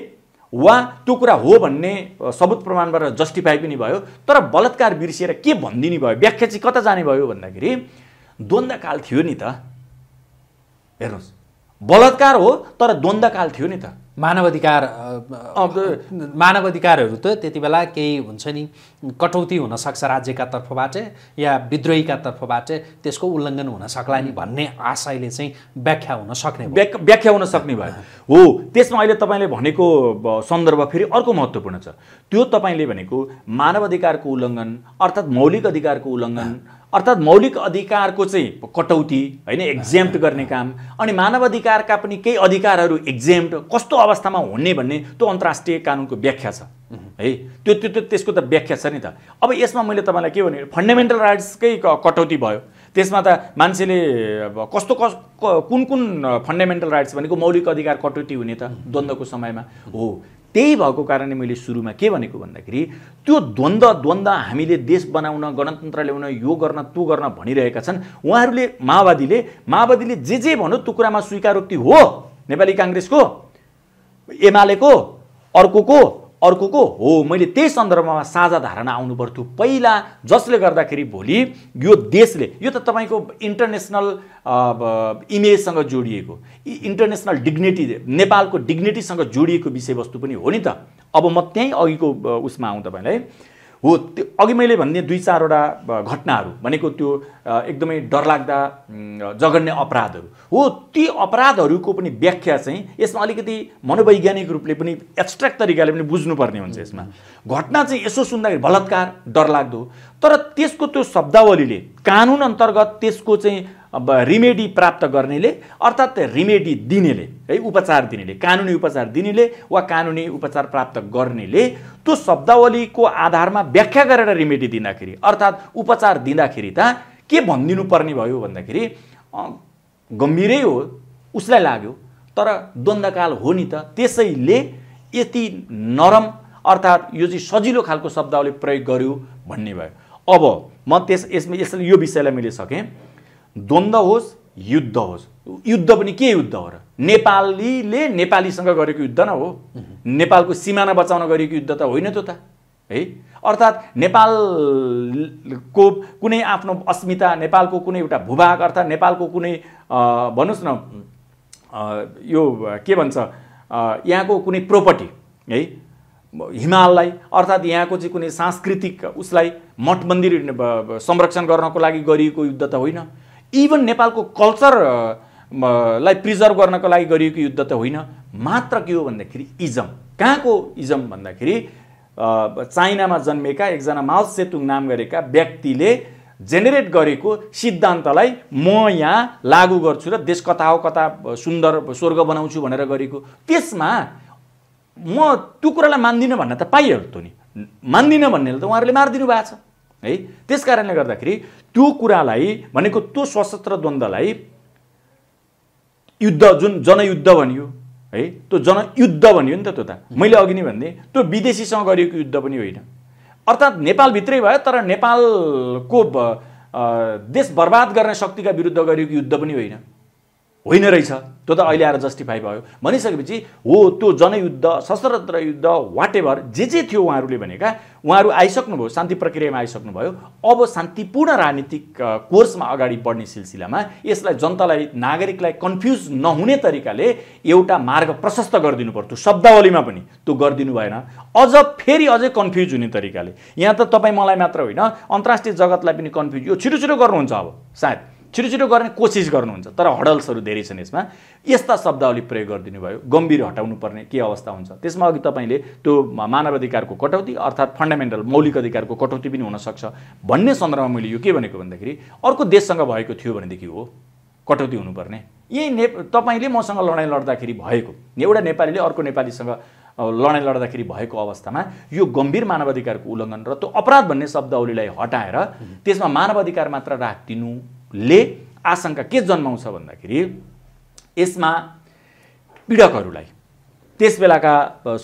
Speaker 2: वा त्यो कुरा हो भन्ने सबुत प्रमाणबाट जस्टिफाई पनि भयो तर बलात्कार बिर्सिएर के भनिदिने भयो व्याख्या चाहिँ कता जाने भयो भन्दाखेरि द्वन्द्वकाल थियो नि त हेर्नुहोस् बलात्कार हो तर द्वन्द्वकाल
Speaker 1: थियो नि त मानवाधिकार अधिकार मानव अधिकारहरू त त्यति बेला केही हुन्छ नि कटौती हुनसक्छ राज्यका तर्फबाट या विद्रोहीका तर्फबाट त्यसको उल्लङ्घन
Speaker 2: हुन सक्ला नि भन्ने आशयले चाहिँ व्याख्या हुन सक्ने व्याख्या हुन सक्ने भयो हो त्यसमा अहिले तपाईँले भनेको सन्दर्भ फेरि अर्को महत्त्वपूर्ण छ त्यो तपाईँले भनेको मानव अधिकारको उल्लङ्घन अर्थात् मौलिक अधिकारको उल्लङ्घन अर्थात् मौलिक अधिकारको चाहिँ कटौती होइन एक्जेम्प्ट गर्ने काम अनि मानव अधिकारका पनि केही अधिकारहरू एक्जेम्प्ट कस्तो अवस्थामा हुने भन्ने त्यो अन्तर्राष्ट्रिय कानुनको व्याख्या छ है त्यो त्यो त्यो त्यसको त व्याख्या छ नि त अब यसमा मैले तपाईँलाई के भने फन्डामेन्टल राइट्सकै कटौती भयो त्यसमा त मान्छेले कस्तो कस कुन कुन फन्डामेन्टल राइट्स भनेको मौलिक अधिकार कटौती हुने त द्वन्द्वको समयमा हो त्यही भएको कारणले मैले सुरुमा के भनेको भन्दाखेरि त्यो द्वन्द्व द्वन्द्व हामीले देश बनाउन गणतन्त्र ल्याउन यो गर्न त्यो गर्न भनिरहेका छन् उहाँहरूले माओवादीले माओवादीले जे जे भन्यो त्यो कुरामा स्वीकारोक्ति हो नेपाली काङ्ग्रेसको एमालेको अर्कोको अर्कोको हो मैले त्यही सन्दर्भमा साझा धारणा आउनु पर्थ्यो पहिला जसले गर्दाखेरि भोलि यो देशले यो त तपाईँको इन्टरनेसनल इमेजसँग जोडिएको इन्टरनेसनल डिग्निटी नेपालको डिग्निटीसँग जोडिएको विषयवस्तु पनि हो नि त अब म त्यहीँ अघिको उसमा आउँ तपाईँलाई हो त्यो अघि मैले भनिदिएँ दुई चारवटा घटनाहरू भनेको त्यो एकदमै डरलाग्दा जघन्य अपराधहरू हो ती अपराधहरूको पनि व्याख्या चाहिँ यसमा अलिकति मनोवैज्ञानिक रूपले पनि एब्स्ट्राक्ट तरिकाले पनि बुझ्नुपर्ने हुन्छ यसमा घटना चाहिँ यसो सुन्दाखेरि बलात्कार डरलाग्दो तर त्यसको त्यो शब्दावलीले कानुन अन्तर्गत त्यसको चाहिँ अब रिमेडी प्राप्त गर्नेले अर्थात् रिमेडी दिनेले है उपचार दिनेले कानुनी उपचार दिनेले वा कानुनी उपचार प्राप्त गर्नेले त्यो शब्दावलीको आधारमा व्याख्या गरेर रिमेडी दिँदाखेरि अर्थात् उपचार दिँदाखेरि त के भनिदिनु पर्ने भयो भन्दाखेरि गम्भीरै हो उसलाई लाग्यो तर द्वन्द्वकाल हो नि त त्यसैले यति नरम अर्थात् यो चाहिँ सजिलो खालको शब्दावली प्रयोग गर्यो भन्ने भयो अब म त्यस यसमा यसले यो विषयलाई मैले सकेँ द्वन्द्व होस् युद्ध होस् युद्ध पनि के युद्ध हो र नेपालीले नेपालीसँग गरेको युद्ध न हो नेपालको सिमाना बचाउन गरेको युद्ध त होइन त्यो त है अर्थात् नेपालको कुनै आफ्नो अस्मिता नेपालको कुनै एउटा भूभाग अर्थात् नेपालको कुनै भन्नुहोस् न यो के भन्छ यहाँको कुनै प्रोपर्टी है हिमाललाई अर्थात् यहाँको चाहिँ कुनै सांस्कृतिक उसलाई मठ मन्दिर संरक्षण गर्नको लागि गरिएको युद्ध त होइन इभन नेपालको कल्चर लाई प्रिजर्भ गर्नको लागि गरिएको युद्ध त होइन मात्र के हो भन्दाखेरि इजम कहाँको इजम भन्दाखेरि चाइनामा जन्मेका एकजना माओ सेतुङ नाम गरेका व्यक्तिले जेनेरेट गरेको सिद्धान्तलाई म यहाँ लागू गर्छु र देश कता हो कता सुन्दर स्वर्ग बनाउँछु भनेर गरेको त्यसमा म त्यो कुरालाई मान्दिनँ भन्न त पाइहाल्थ्यो नि मान्दिनँ भन्नेले त उहाँहरूले मारिदिनु भएको छ है त्यस कारणले गर्दाखेरि त्यो कुरालाई भनेको त्यो सशस्त्र द्वन्द्वलाई युद्ध जुन जनयुद्ध भनियो है त्यो जनयुद्ध भनियो नि त त्यो त मैले अघि नै भन्दै त्यो विदेशीसँग गरिएको युद्ध पनि होइन अर्थात् नेपालभित्रै भयो तर नेपालको देश बर्बाद गर्ने शक्तिका विरुद्ध गरिएको युद्ध पनि होइन होइन रहेछ त्यो त अहिले आएर जस्टिफाई भयो भनिसकेपछि हो त्यो जनयुद्ध सशस्त्र युद्ध वाट एभर जे जे थियो उहाँहरूले भनेका उहाँहरू आइसक्नुभयो शान्ति प्रक्रियामा आइसक्नुभयो अब शान्तिपूर्ण राजनीतिक कोर्समा अगाडि बढ्ने सिलसिलामा यसलाई जनतालाई नागरिकलाई कन्फ्युज नहुने तरिकाले एउटा मार्ग प्रशस्त गरिदिनु पर्थ्यो शब्दावलीमा पनि त्यो गरिदिनु भएन अझ फेरि अझै कन्फ्युज हुने तरिकाले यहाँ त तपाईँ मलाई मात्र होइन अन्तर्राष्ट्रिय जगतलाई पनि कन्फ्युज यो छिटो छिटो गर्नुहुन्छ अब सायद छिटो छिटो गर्ने कोसिस गर्नुहुन्छ तर हडल्सहरू धेरै छन् यसमा यस्ता शब्दावली प्रयोग गरिदिनु भयो गम्भीर हटाउनु पर्ने के अवस्था हुन्छ त्यसमा अघि तपाईँले त्यो मानव अधिकारको कटौती अर्थात् फन्डामेन्टल मौलिक अधिकारको कटौती पनि हुनसक्छ भन्ने सन्दर्भमा मैले यो के भनेको भन्दाखेरि अर्को देशसँग भएको थियो भनेदेखि हो कटौती हुनुपर्ने यही ने तपाईँले मसँग लडाइँ लड्दाखेरि भएको एउटा नेपालीले अर्को नेपालीसँग लडाइँ लड्दाखेरि भएको अवस्थामा यो गम्भीर मानवाधिकारको उल्लङ्घन र त्यो अपराध भन्ने शब्दावलीलाई हटाएर त्यसमा मानवाधिकार मात्र राखिदिनु ले आशंका के जन्माउँछ भन्दाखेरि यसमा पीडकहरूलाई त्यस बेलाका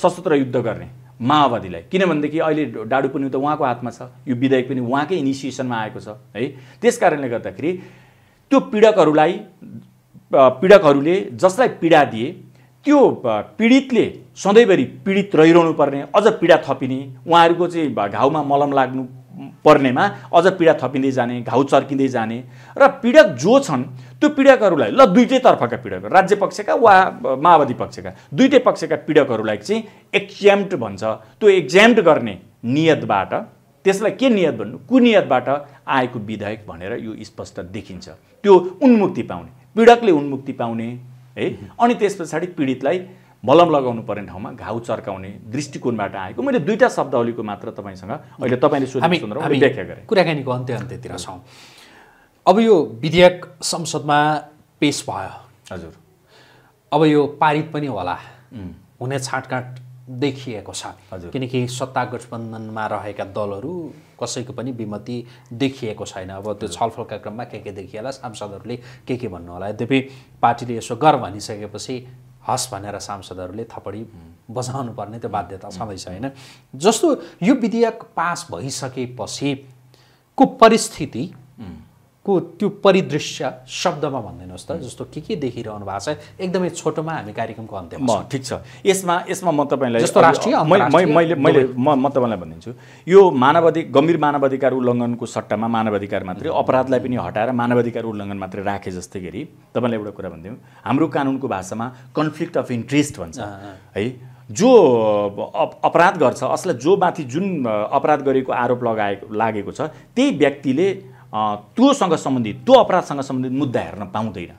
Speaker 2: सशस्त्र युद्ध गर्ने माओवादीलाई किनभनेदेखि अहिले डाडु पनि त उहाँको हातमा छ यो विधेयक पनि उहाँकै इनिसिएसनमा आएको छ है त्यस कारणले गर्दाखेरि त्यो पीडकहरूलाई पीडकहरूले जसलाई पीडा दिए त्यो पीडितले सधैँभरि पीडित रहिरहनु पर्ने अझ पीडा थपिने उहाँहरूको चाहिँ घाउमा मलम लाग्नु पर्नेमा अझ पीडा थपिँदै जाने घाउ चर्किँदै जाने र पीडक जो छन् त्यो पीडकहरूलाई ल दुइटैतर्फका पीडक राज्य पक्षका वा माओवादी पक्षका दुइटै पक्षका पीडकहरूलाई चाहिँ एक्ज्याम्ट भन्छ त्यो एक्ज्याम्ट गर्ने नियतबाट त्यसलाई के नियत भन्नु कुनियतबाट आएको विधेयक भनेर यो स्पष्ट देखिन्छ त्यो उन्मुक्ति पाउने पीडकले उन्मुक्ति पाउने है अनि त्यस पछाडि पीडितलाई मलम लगाउनु पर्ने ठाउँमा घाउ चर्काउने दृष्टिकोणबाट आएको मैले दुईवटा शब्दावलीको मात्र तपाईँसँग अहिले mm-hmm. तपाईँले व्याख्या गरेँ
Speaker 1: कुराकानीको अन्त्य अन्त्यतिर छौँ
Speaker 2: अब यो विधेयक
Speaker 1: संसदमा पेस भयो हजुर अब यो पारित पनि होला mm. हुने छाँटकाँट देखिएको छ किनकि सत्ता गठबन्धनमा रहेका दलहरू कसैको पनि विमति देखिएको छैन अब त्यो छलफलका क्रममा के के देखिएला सांसदहरूले के के भन्नु होला यद्यपि पार्टीले यसो गर भनिसकेपछि हस् भनेर सांसदहरूले थपडी बजाउनु पर्ने त्यो बाध्यता छँदैछ होइन जस्तो यो विधेयक पास भइसकेपछि को परिस्थिति को त्यो परिदृश्य शब्दमा भनिदिनुहोस् त जस्तो के के देखिरहनु भएको छ एकदमै छोटोमा हामी कार्यक्रमको अन्त्यमा
Speaker 2: ठिक छ यसमा यसमा म तपाईँलाई जस्तो राष्ट्रिय मैले मैले म म तपाईँलाई भनिदिन्छु यो मानवाधिक गम्भीर मानवाधिकार उल्लङ्घनको सट्टामा मानवाधिकार मात्रै अपराधलाई पनि हटाएर मानवाधिकार उल्लङ्घन मात्रै राखे जस्तै गरी तपाईँलाई एउटा कुरा भनिदिउँ हाम्रो कानुनको भाषामा कन्फ्लिक्ट अफ इन्ट्रेस्ट भन्छ है जो अपराध गर्छ असलाई जो माथि जुन अपराध गरेको आरोप लगाएको लागेको छ त्यही व्यक्तिले त्योसँग सम्बन्धित त्यो अपराधसँग सम्बन्धित मुद्दा हेर्न पाउँदैन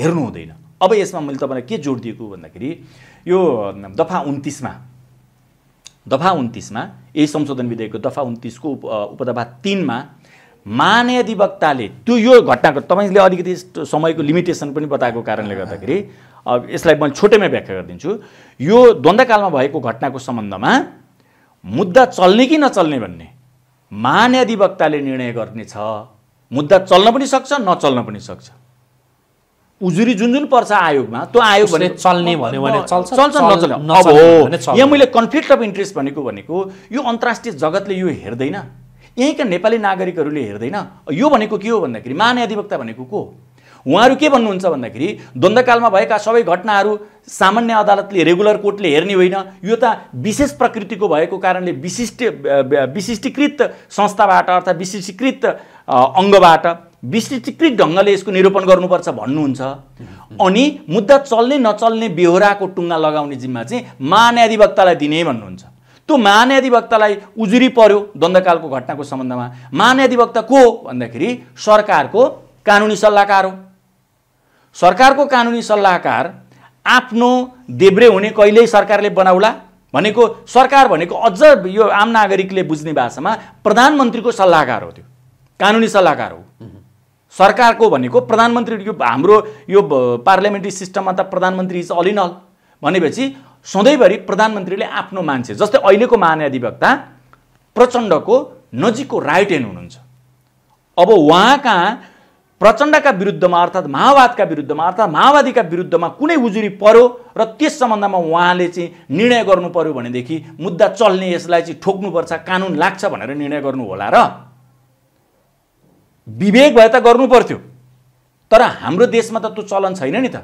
Speaker 2: हेर्नु हुँदैन अब यसमा मैले तपाईँलाई के जोड दिएको भन्दाखेरि यो दफा उन्तिसमा दफा उन्तिसमा यही संशोधन विधेयकको दफा उन्तिसको उप उपदफा तिनमा महानधिवक्ताले त्यो यो घटनाको तपाईँले अलिकति समयको लिमिटेसन पनि बताएको कारणले गर्दाखेरि अब यसलाई मैले छोटैमा व्याख्या गरिदिन्छु यो द्वन्द्वकालमा भएको घटनाको सम्बन्धमा मुद्दा चल्ने कि नचल्ने भन्ने महान्याधिवक्ताले निर्णय गर्ने छ मुद्दा चल्न पनि सक्छ नचल्न पनि सक्छ उजुरी जुन जुन पर्छ आयोगमा त्यो आयोग भने चल्ने भन्यो भने चल्छ यहाँ मैले कन्फ्लिक्ट अफ इन्ट्रेस्ट भनेको भनेको यो अन्तर्राष्ट्रिय जगतले यो हेर्दैन यहीँका नेपाली नागरिकहरूले हेर्दैन यो भनेको के हो भन्दाखेरि महान्याधिवक्ता भनेको को उहाँहरू के भन्नुहुन्छ भन्दाखेरि द्वन्द्वकालमा भएका सबै घटनाहरू सामान्य अदालतले रेगुलर कोर्टले हेर्ने होइन यो त विशेष प्रकृतिको भएको कारणले विशिष्ट विशिष्टीकृत संस्थाबाट अर्थात् विशिष्टीकृत अङ्गबाट विशिष्टीकृत ढङ्गले यसको निरूपण गर्नुपर्छ भन्नुहुन्छ अनि मुद्दा चल्ने नचल्ने बेहोराको टुङ्गा लगाउने जिम्मा चाहिँ महान्याधिवक्तालाई दिने भन्नुहुन्छ त्यो महान्याधिवक्तालाई उजुरी पर्यो द्वन्द्वकालको घटनाको सम्बन्धमा महान्याधिवक्ता को भन्दाखेरि सरकारको कानुनी सल्लाहकार हो सरकारको कानुनी सल्लाहकार आफ्नो देब्रे हुने कहिल्यै सरकारले बनाउला भनेको सरकार भनेको अझ यो आम नागरिकले बुझ्ने भाषामा प्रधानमन्त्रीको सल्लाहकार हो त्यो कानुनी सल्लाहकार हो सरकारको भनेको प्रधानमन्त्री यो हाम्रो यो पार्लियामेन्ट्री सिस्टममा त प्रधानमन्त्री इज अल इन अल भनेपछि सधैँभरि प्रधानमन्त्रीले आफ्नो मान्छे जस्तै अहिलेको महान्याधिवक्ता प्रचण्डको नजिकको राइट ह्यान्ड हुनुहुन्छ अब उहाँ कहाँ प्रचण्डका विरुद्धमा अर्थात् माओवादका विरुद्धमा अर्थात् माओवादीका विरुद्धमा कुनै उजुरी पर्यो र त्यस सम्बन्धमा उहाँले चाहिँ निर्णय गर्नु पर्यो भनेदेखि मुद्दा चल्ने यसलाई चाहिँ ठोक्नुपर्छ कानुन लाग्छ भनेर निर्णय गर्नु होला र विवेक भए त गर्नु पर्थ्यो तर हाम्रो देशमा त त्यो चलन छैन नि त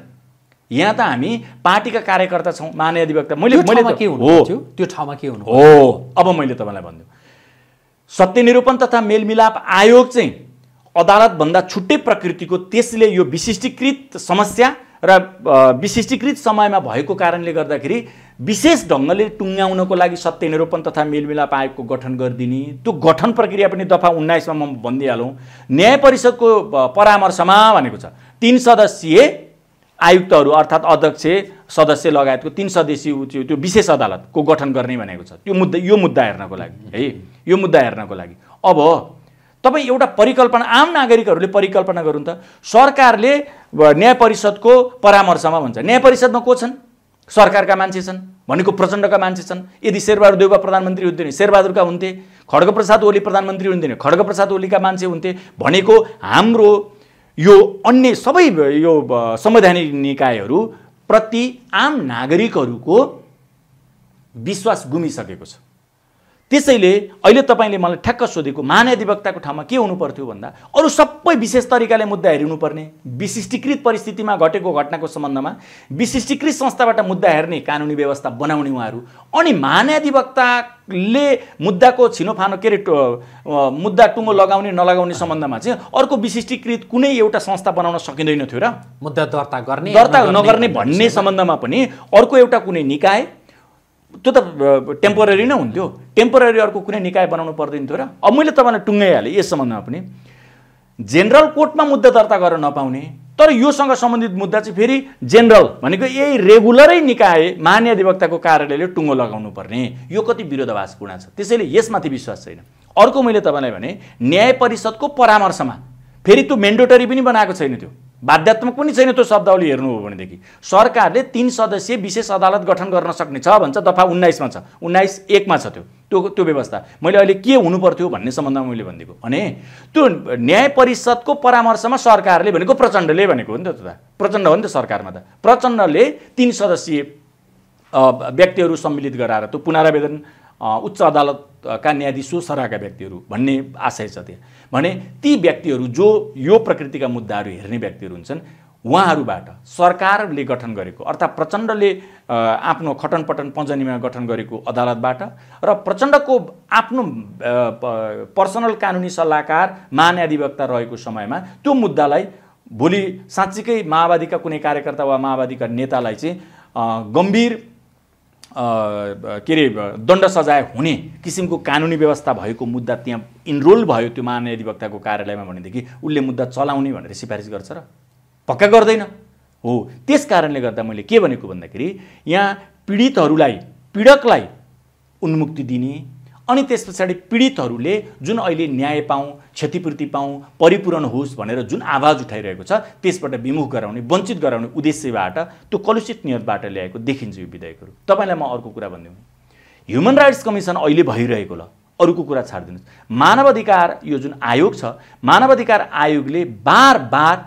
Speaker 2: यहाँ त हामी पार्टीका कार्यकर्ता छौँ मान्य अधिवक्ता मैले मैले के हुनु त्यो ठाउँमा के हुनु हो अब मैले तपाईँलाई भनिदिउँ सत्य निरूपण तथा मेलमिलाप आयोग चाहिँ अदालतभन्दा छुट्टै प्रकृतिको त्यसले यो विशिष्टीकृत समस्या र विशिष्टीकृत समयमा भएको कारणले गर्दाखेरि विशेष ढङ्गले टुङ्गाउनको लागि सत्य निरूपण तथा मेलमिलाप आयोगको गठन गरिदिने त्यो गठन प्रक्रिया पनि दफा उन्नाइसमा म भनिदिइहालौँ न्याय परिषदको परामर्शमा भनेको छ तिन सदस्यीय आयुक्तहरू अर्थात् अध्यक्ष सदस्य लगायतको तिन सदस्यीय त्यो विशेष अदालतको गठन गर्ने भनेको छ त्यो मुद्दा यो मुद्दा हेर्नको लागि है यो मुद्दा हेर्नको लागि अब तपाईँ एउटा परिकल्पना आम नागरिकहरूले परिकल्पना गरौँ त सरकारले न्याय परिषदको परामर्शमा भन्छ न्याय परिषदमा को छन् सरकारका मान्छे छन् भनेको प्रचण्डका मान्छे छन् यदि शेरबहादुर देवका प्रधानमन्त्री हुन्थ्यो भने शेरबहादुरका हुन्थे खड्गप्रसाद ओली प्रधानमन्त्री हुन्थ्यो भने खड्गप्रसाद ओलीका मान्छे हुन्थे भनेको हाम्रो यो अन्य सबै यो संवैधानिक निकायहरू प्रति आम नागरिकहरूको विश्वास गुमिसकेको छ त्यसैले अहिले तपाईँले मलाई ठ्याक्क सोधेको महाधिवक्ताको ठाउँमा के हुनु पर्थ्यो भन्दा अरू सबै विशेष तरिकाले मुद्दा हेरिनुपर्ने विशिष्टीकृत परिस्थितिमा घटेको घटनाको सम्बन्धमा विशिष्टीकृत संस्थाबाट मुद्दा हेर्ने कानुनी व्यवस्था बनाउने उहाँहरू अनि महाधिवक्ताले मुद्दाको छिनोफानो के अरे मुद्दा टुङ्गो लगाउने नलगाउने सम्बन्धमा चाहिँ अर्को विशिष्टीकृत कुनै एउटा संस्था बनाउन सकिँदैन थियो र मुद्दा दर्ता गर्ने दर्ता नगर्ने भन्ने सम्बन्धमा पनि अर्को एउटा कुनै निकाय त्यो त टेम्पोररी नै हुन्थ्यो टेम्पोररी अर्को कुनै निकाय बनाउनु पर्दैन थियो र अब मैले तपाईँलाई टुङ्गाइहालेँ यस सम्बन्धमा पनि जेनरल कोर्टमा मुद्दा दर्ता गर्न नपाउने तर योसँग सम्बन्धित मुद्दा चाहिँ फेरि जेनरल भनेको यही रेगुलरै निकाय अधिवक्ताको कार्यालयले टुङ्गो लगाउनु पर्ने यो कति विरोधाभासपूर्ण छ त्यसैले यसमाथि विश्वास छैन अर्को मैले तपाईँलाई भने न्याय परिषदको परामर्शमा फेरि त्यो मेन्डेटरी पनि बनाएको छैन त्यो बाध्यात्मक पनि छैन त्यो शब्दावली हेर्नु हो भनेदेखि सरकारले तिन सदस्यीय विशेष अदालत गठन गर्न सक्ने छ भन्छ दफा उन्नाइसमा छ उन्नाइस एकमा छ त्यो त्यो त्यो व्यवस्था मैले अहिले के हुनु पर्थ्यो भन्ने सम्बन्धमा मैले भनिदिएको भने त्यो न्याय परिषदको परामर्शमा सरकारले भनेको प्रचण्डले भनेको हो नि त त प्रचण्ड हो नि त सरकारमा त प्रचण्डले तिन सदस्यीय व्यक्तिहरू सम्मिलित गराएर त्यो पुनरावेदन उच्च अदालतका न्यायाधीश सरहका व्यक्तिहरू भन्ने आशय छ त्यहाँ भने ती व्यक्तिहरू जो यो प्रकृतिका मुद्दाहरू हेर्ने व्यक्तिहरू हुन्छन् उहाँहरूबाट सरकारले गठन गरेको अर्थात् प्रचण्डले आफ्नो खटनपटन पञ्जनीमा गठन गरेको अदालतबाट र प्रचण्डको आफ्नो पर्सनल कानुनी सल्लाहकार महान्याधिवक्ता रहेको समयमा त्यो मुद्दालाई भोलि साँच्चीकै माओवादीका कुनै कार्यकर्ता वा माओवादीका नेतालाई चाहिँ गम्भीर के अरे दण्ड सजाय हुने किसिमको कानुनी व्यवस्था भएको मुद्दा त्यहाँ इनरोल भयो त्यो अधिवक्ताको कार्यालयमा भनेदेखि उसले मुद्दा चलाउने भनेर सिफारिस गर्छ र पक्का गर्दैन हो त्यस कारणले गर्दा मैले के भनेको भन्दाखेरि यहाँ पीडितहरूलाई पीडकलाई उन्मुक्ति दिने अनि त्यस पछाडि पीडितहरूले जुन अहिले न्याय पाऊ क्षतिपूर्ति पाऊँ परिपूरण होस् भनेर जुन आवाज उठाइरहेको छ त्यसबाट विमुख गराउने वञ्चित गराउने उद्देश्यबाट त्यो कलुषित नियतबाट ल्याएको देखिन्छ यो विधेयकहरू तपाईँलाई म अर्को कुरा भनिदिउँ ह्युमन राइट्स कमिसन अहिले भइरहेको ल अरूको कुरा छाडिदिनुहोस् मानवाधिकार यो जुन आयोग छ मानवाधिकार आयोगले बार बार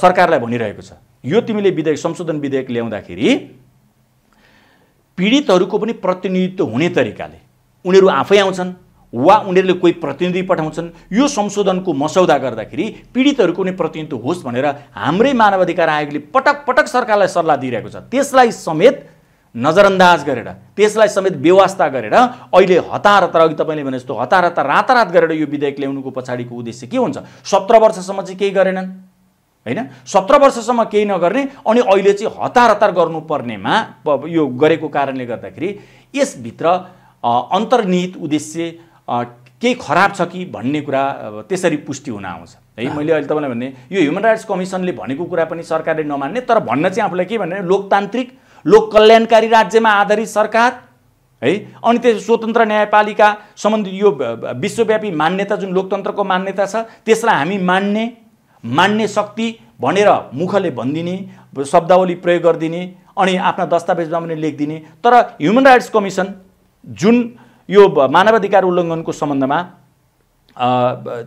Speaker 2: सरकारलाई भनिरहेको छ यो तिमीले विधेयक संशोधन विधेयक ल्याउँदाखेरि पीडितहरूको पनि प्रतिनिधित्व हुने तरिकाले उनीहरू आफै आउँछन् वा उनीहरूले कोही प्रतिनिधि पठाउँछन् यो संशोधनको मसौदा गर्दाखेरि पीडितहरूको नै प्रतिनिधित्व होस् भनेर हाम्रै मानवाधिकार आयोगले पटक पटक सरकारलाई सल्लाह दिइरहेको छ त्यसलाई समेत नजरअन्दाज गरेर त्यसलाई समेत व्यवस्था गरेर अहिले हतार हतार अघि तपाईँले भने जस्तो हतार हतार रातारात गरेर यो विधेयक ल्याउनुको पछाडिको उद्देश्य के हुन्छ सत्र वर्षसम्म चाहिँ केही गरेनन् होइन सत्र वर्षसम्म केही नगर्ने अनि अहिले चाहिँ हतार हतार गर्नुपर्नेमा यो गरेको कारणले गर्दाखेरि यसभित्र अन्तर्निहित उद्देश्य केही खराब छ कि भन्ने कुरा त्यसरी पुष्टि हुन आउँछ है मैले अहिले तपाईँलाई भने यो ह्युमन राइट्स कमिसनले भनेको कुरा पनि सरकारले नमान्ने तर भन्न चाहिँ आफूलाई के भन्ने लोकतान्त्रिक लोक कल्याणकारी राज्यमा आधारित सरकार है अनि त्यो स्वतन्त्र न्यायपालिका सम्बन्धी यो विश्वव्यापी मान्यता जुन लोकतन्त्रको मान्यता छ त्यसलाई हामी मान्ने मान्ने शक्ति भनेर मुखले भनिदिने शब्दावली प्रयोग गरिदिने अनि आफ्ना दस्तावेजमा पनि लेखिदिने तर ह्युमन राइट्स कमिसन जुन यो मानवाधिकार उल्लङ्घनको सम्बन्धमा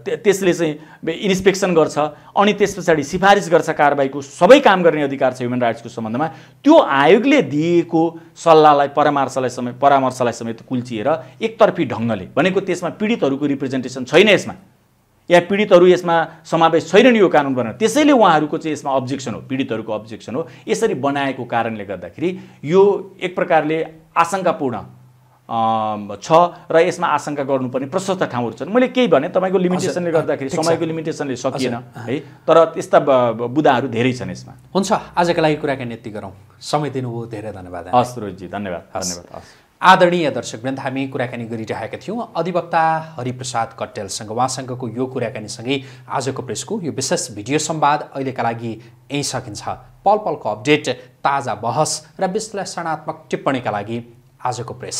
Speaker 2: त्यसले चाहिँ इन्सपेक्सन गर्छ अनि त्यस पछाडि सिफारिस गर्छ कारबाहीको सबै काम गर्ने अधिकार छ ह्युमन राइट्सको सम्बन्धमा त्यो आयोगले दिएको सल्लाहलाई परामर्शलाई समेत परामर्शलाई समेत कुल्चिएर एकतर्फी ढङ्गले भनेको त्यसमा पीडितहरूको रिप्रेजेन्टेसन छैन यसमा या पीडितहरू यसमा समावेश छैनन् यो कानुन बनाएर त्यसैले उहाँहरूको चाहिँ यसमा अब्जेक्सन हो पीडितहरूको अब्जेक्सन हो यसरी बनाएको कारणले गर्दाखेरि यो एक प्रकारले आशङ्कापूर्ण छ र यसमा आशंका गर्नुपर्ने प्रशस्त ठाउँहरू छन् मैले केही भने तपाईँको लिमिटेसनले गर्दाखेरि समयको लिमिटेसनले सकिएन है तर त्यस्ता बुदाहरू धेरै छन् यसमा हुन्छ आजको लागि कुराकानी यति गरौँ समय दिनुभयो धेरै धन्यवाद हस् रोजी
Speaker 1: धन्यवाद धन्यवाद आदरणीय आदरणीय दर्शकवृन्द हामी कुराकानी गरिरहेका थियौँ अधिवक्ता हरिप्रसाद कट्टेलसँग उहाँसँगको यो कुराकानीसँगै आजको प्रेसको यो विशेष भिडियो सम्वाद अहिलेका लागि यहीँ सकिन्छ पल पलको अपडेट ताजा बहस र विश्लेषणात्मक टिप्पणीका लागि आजको प्रेस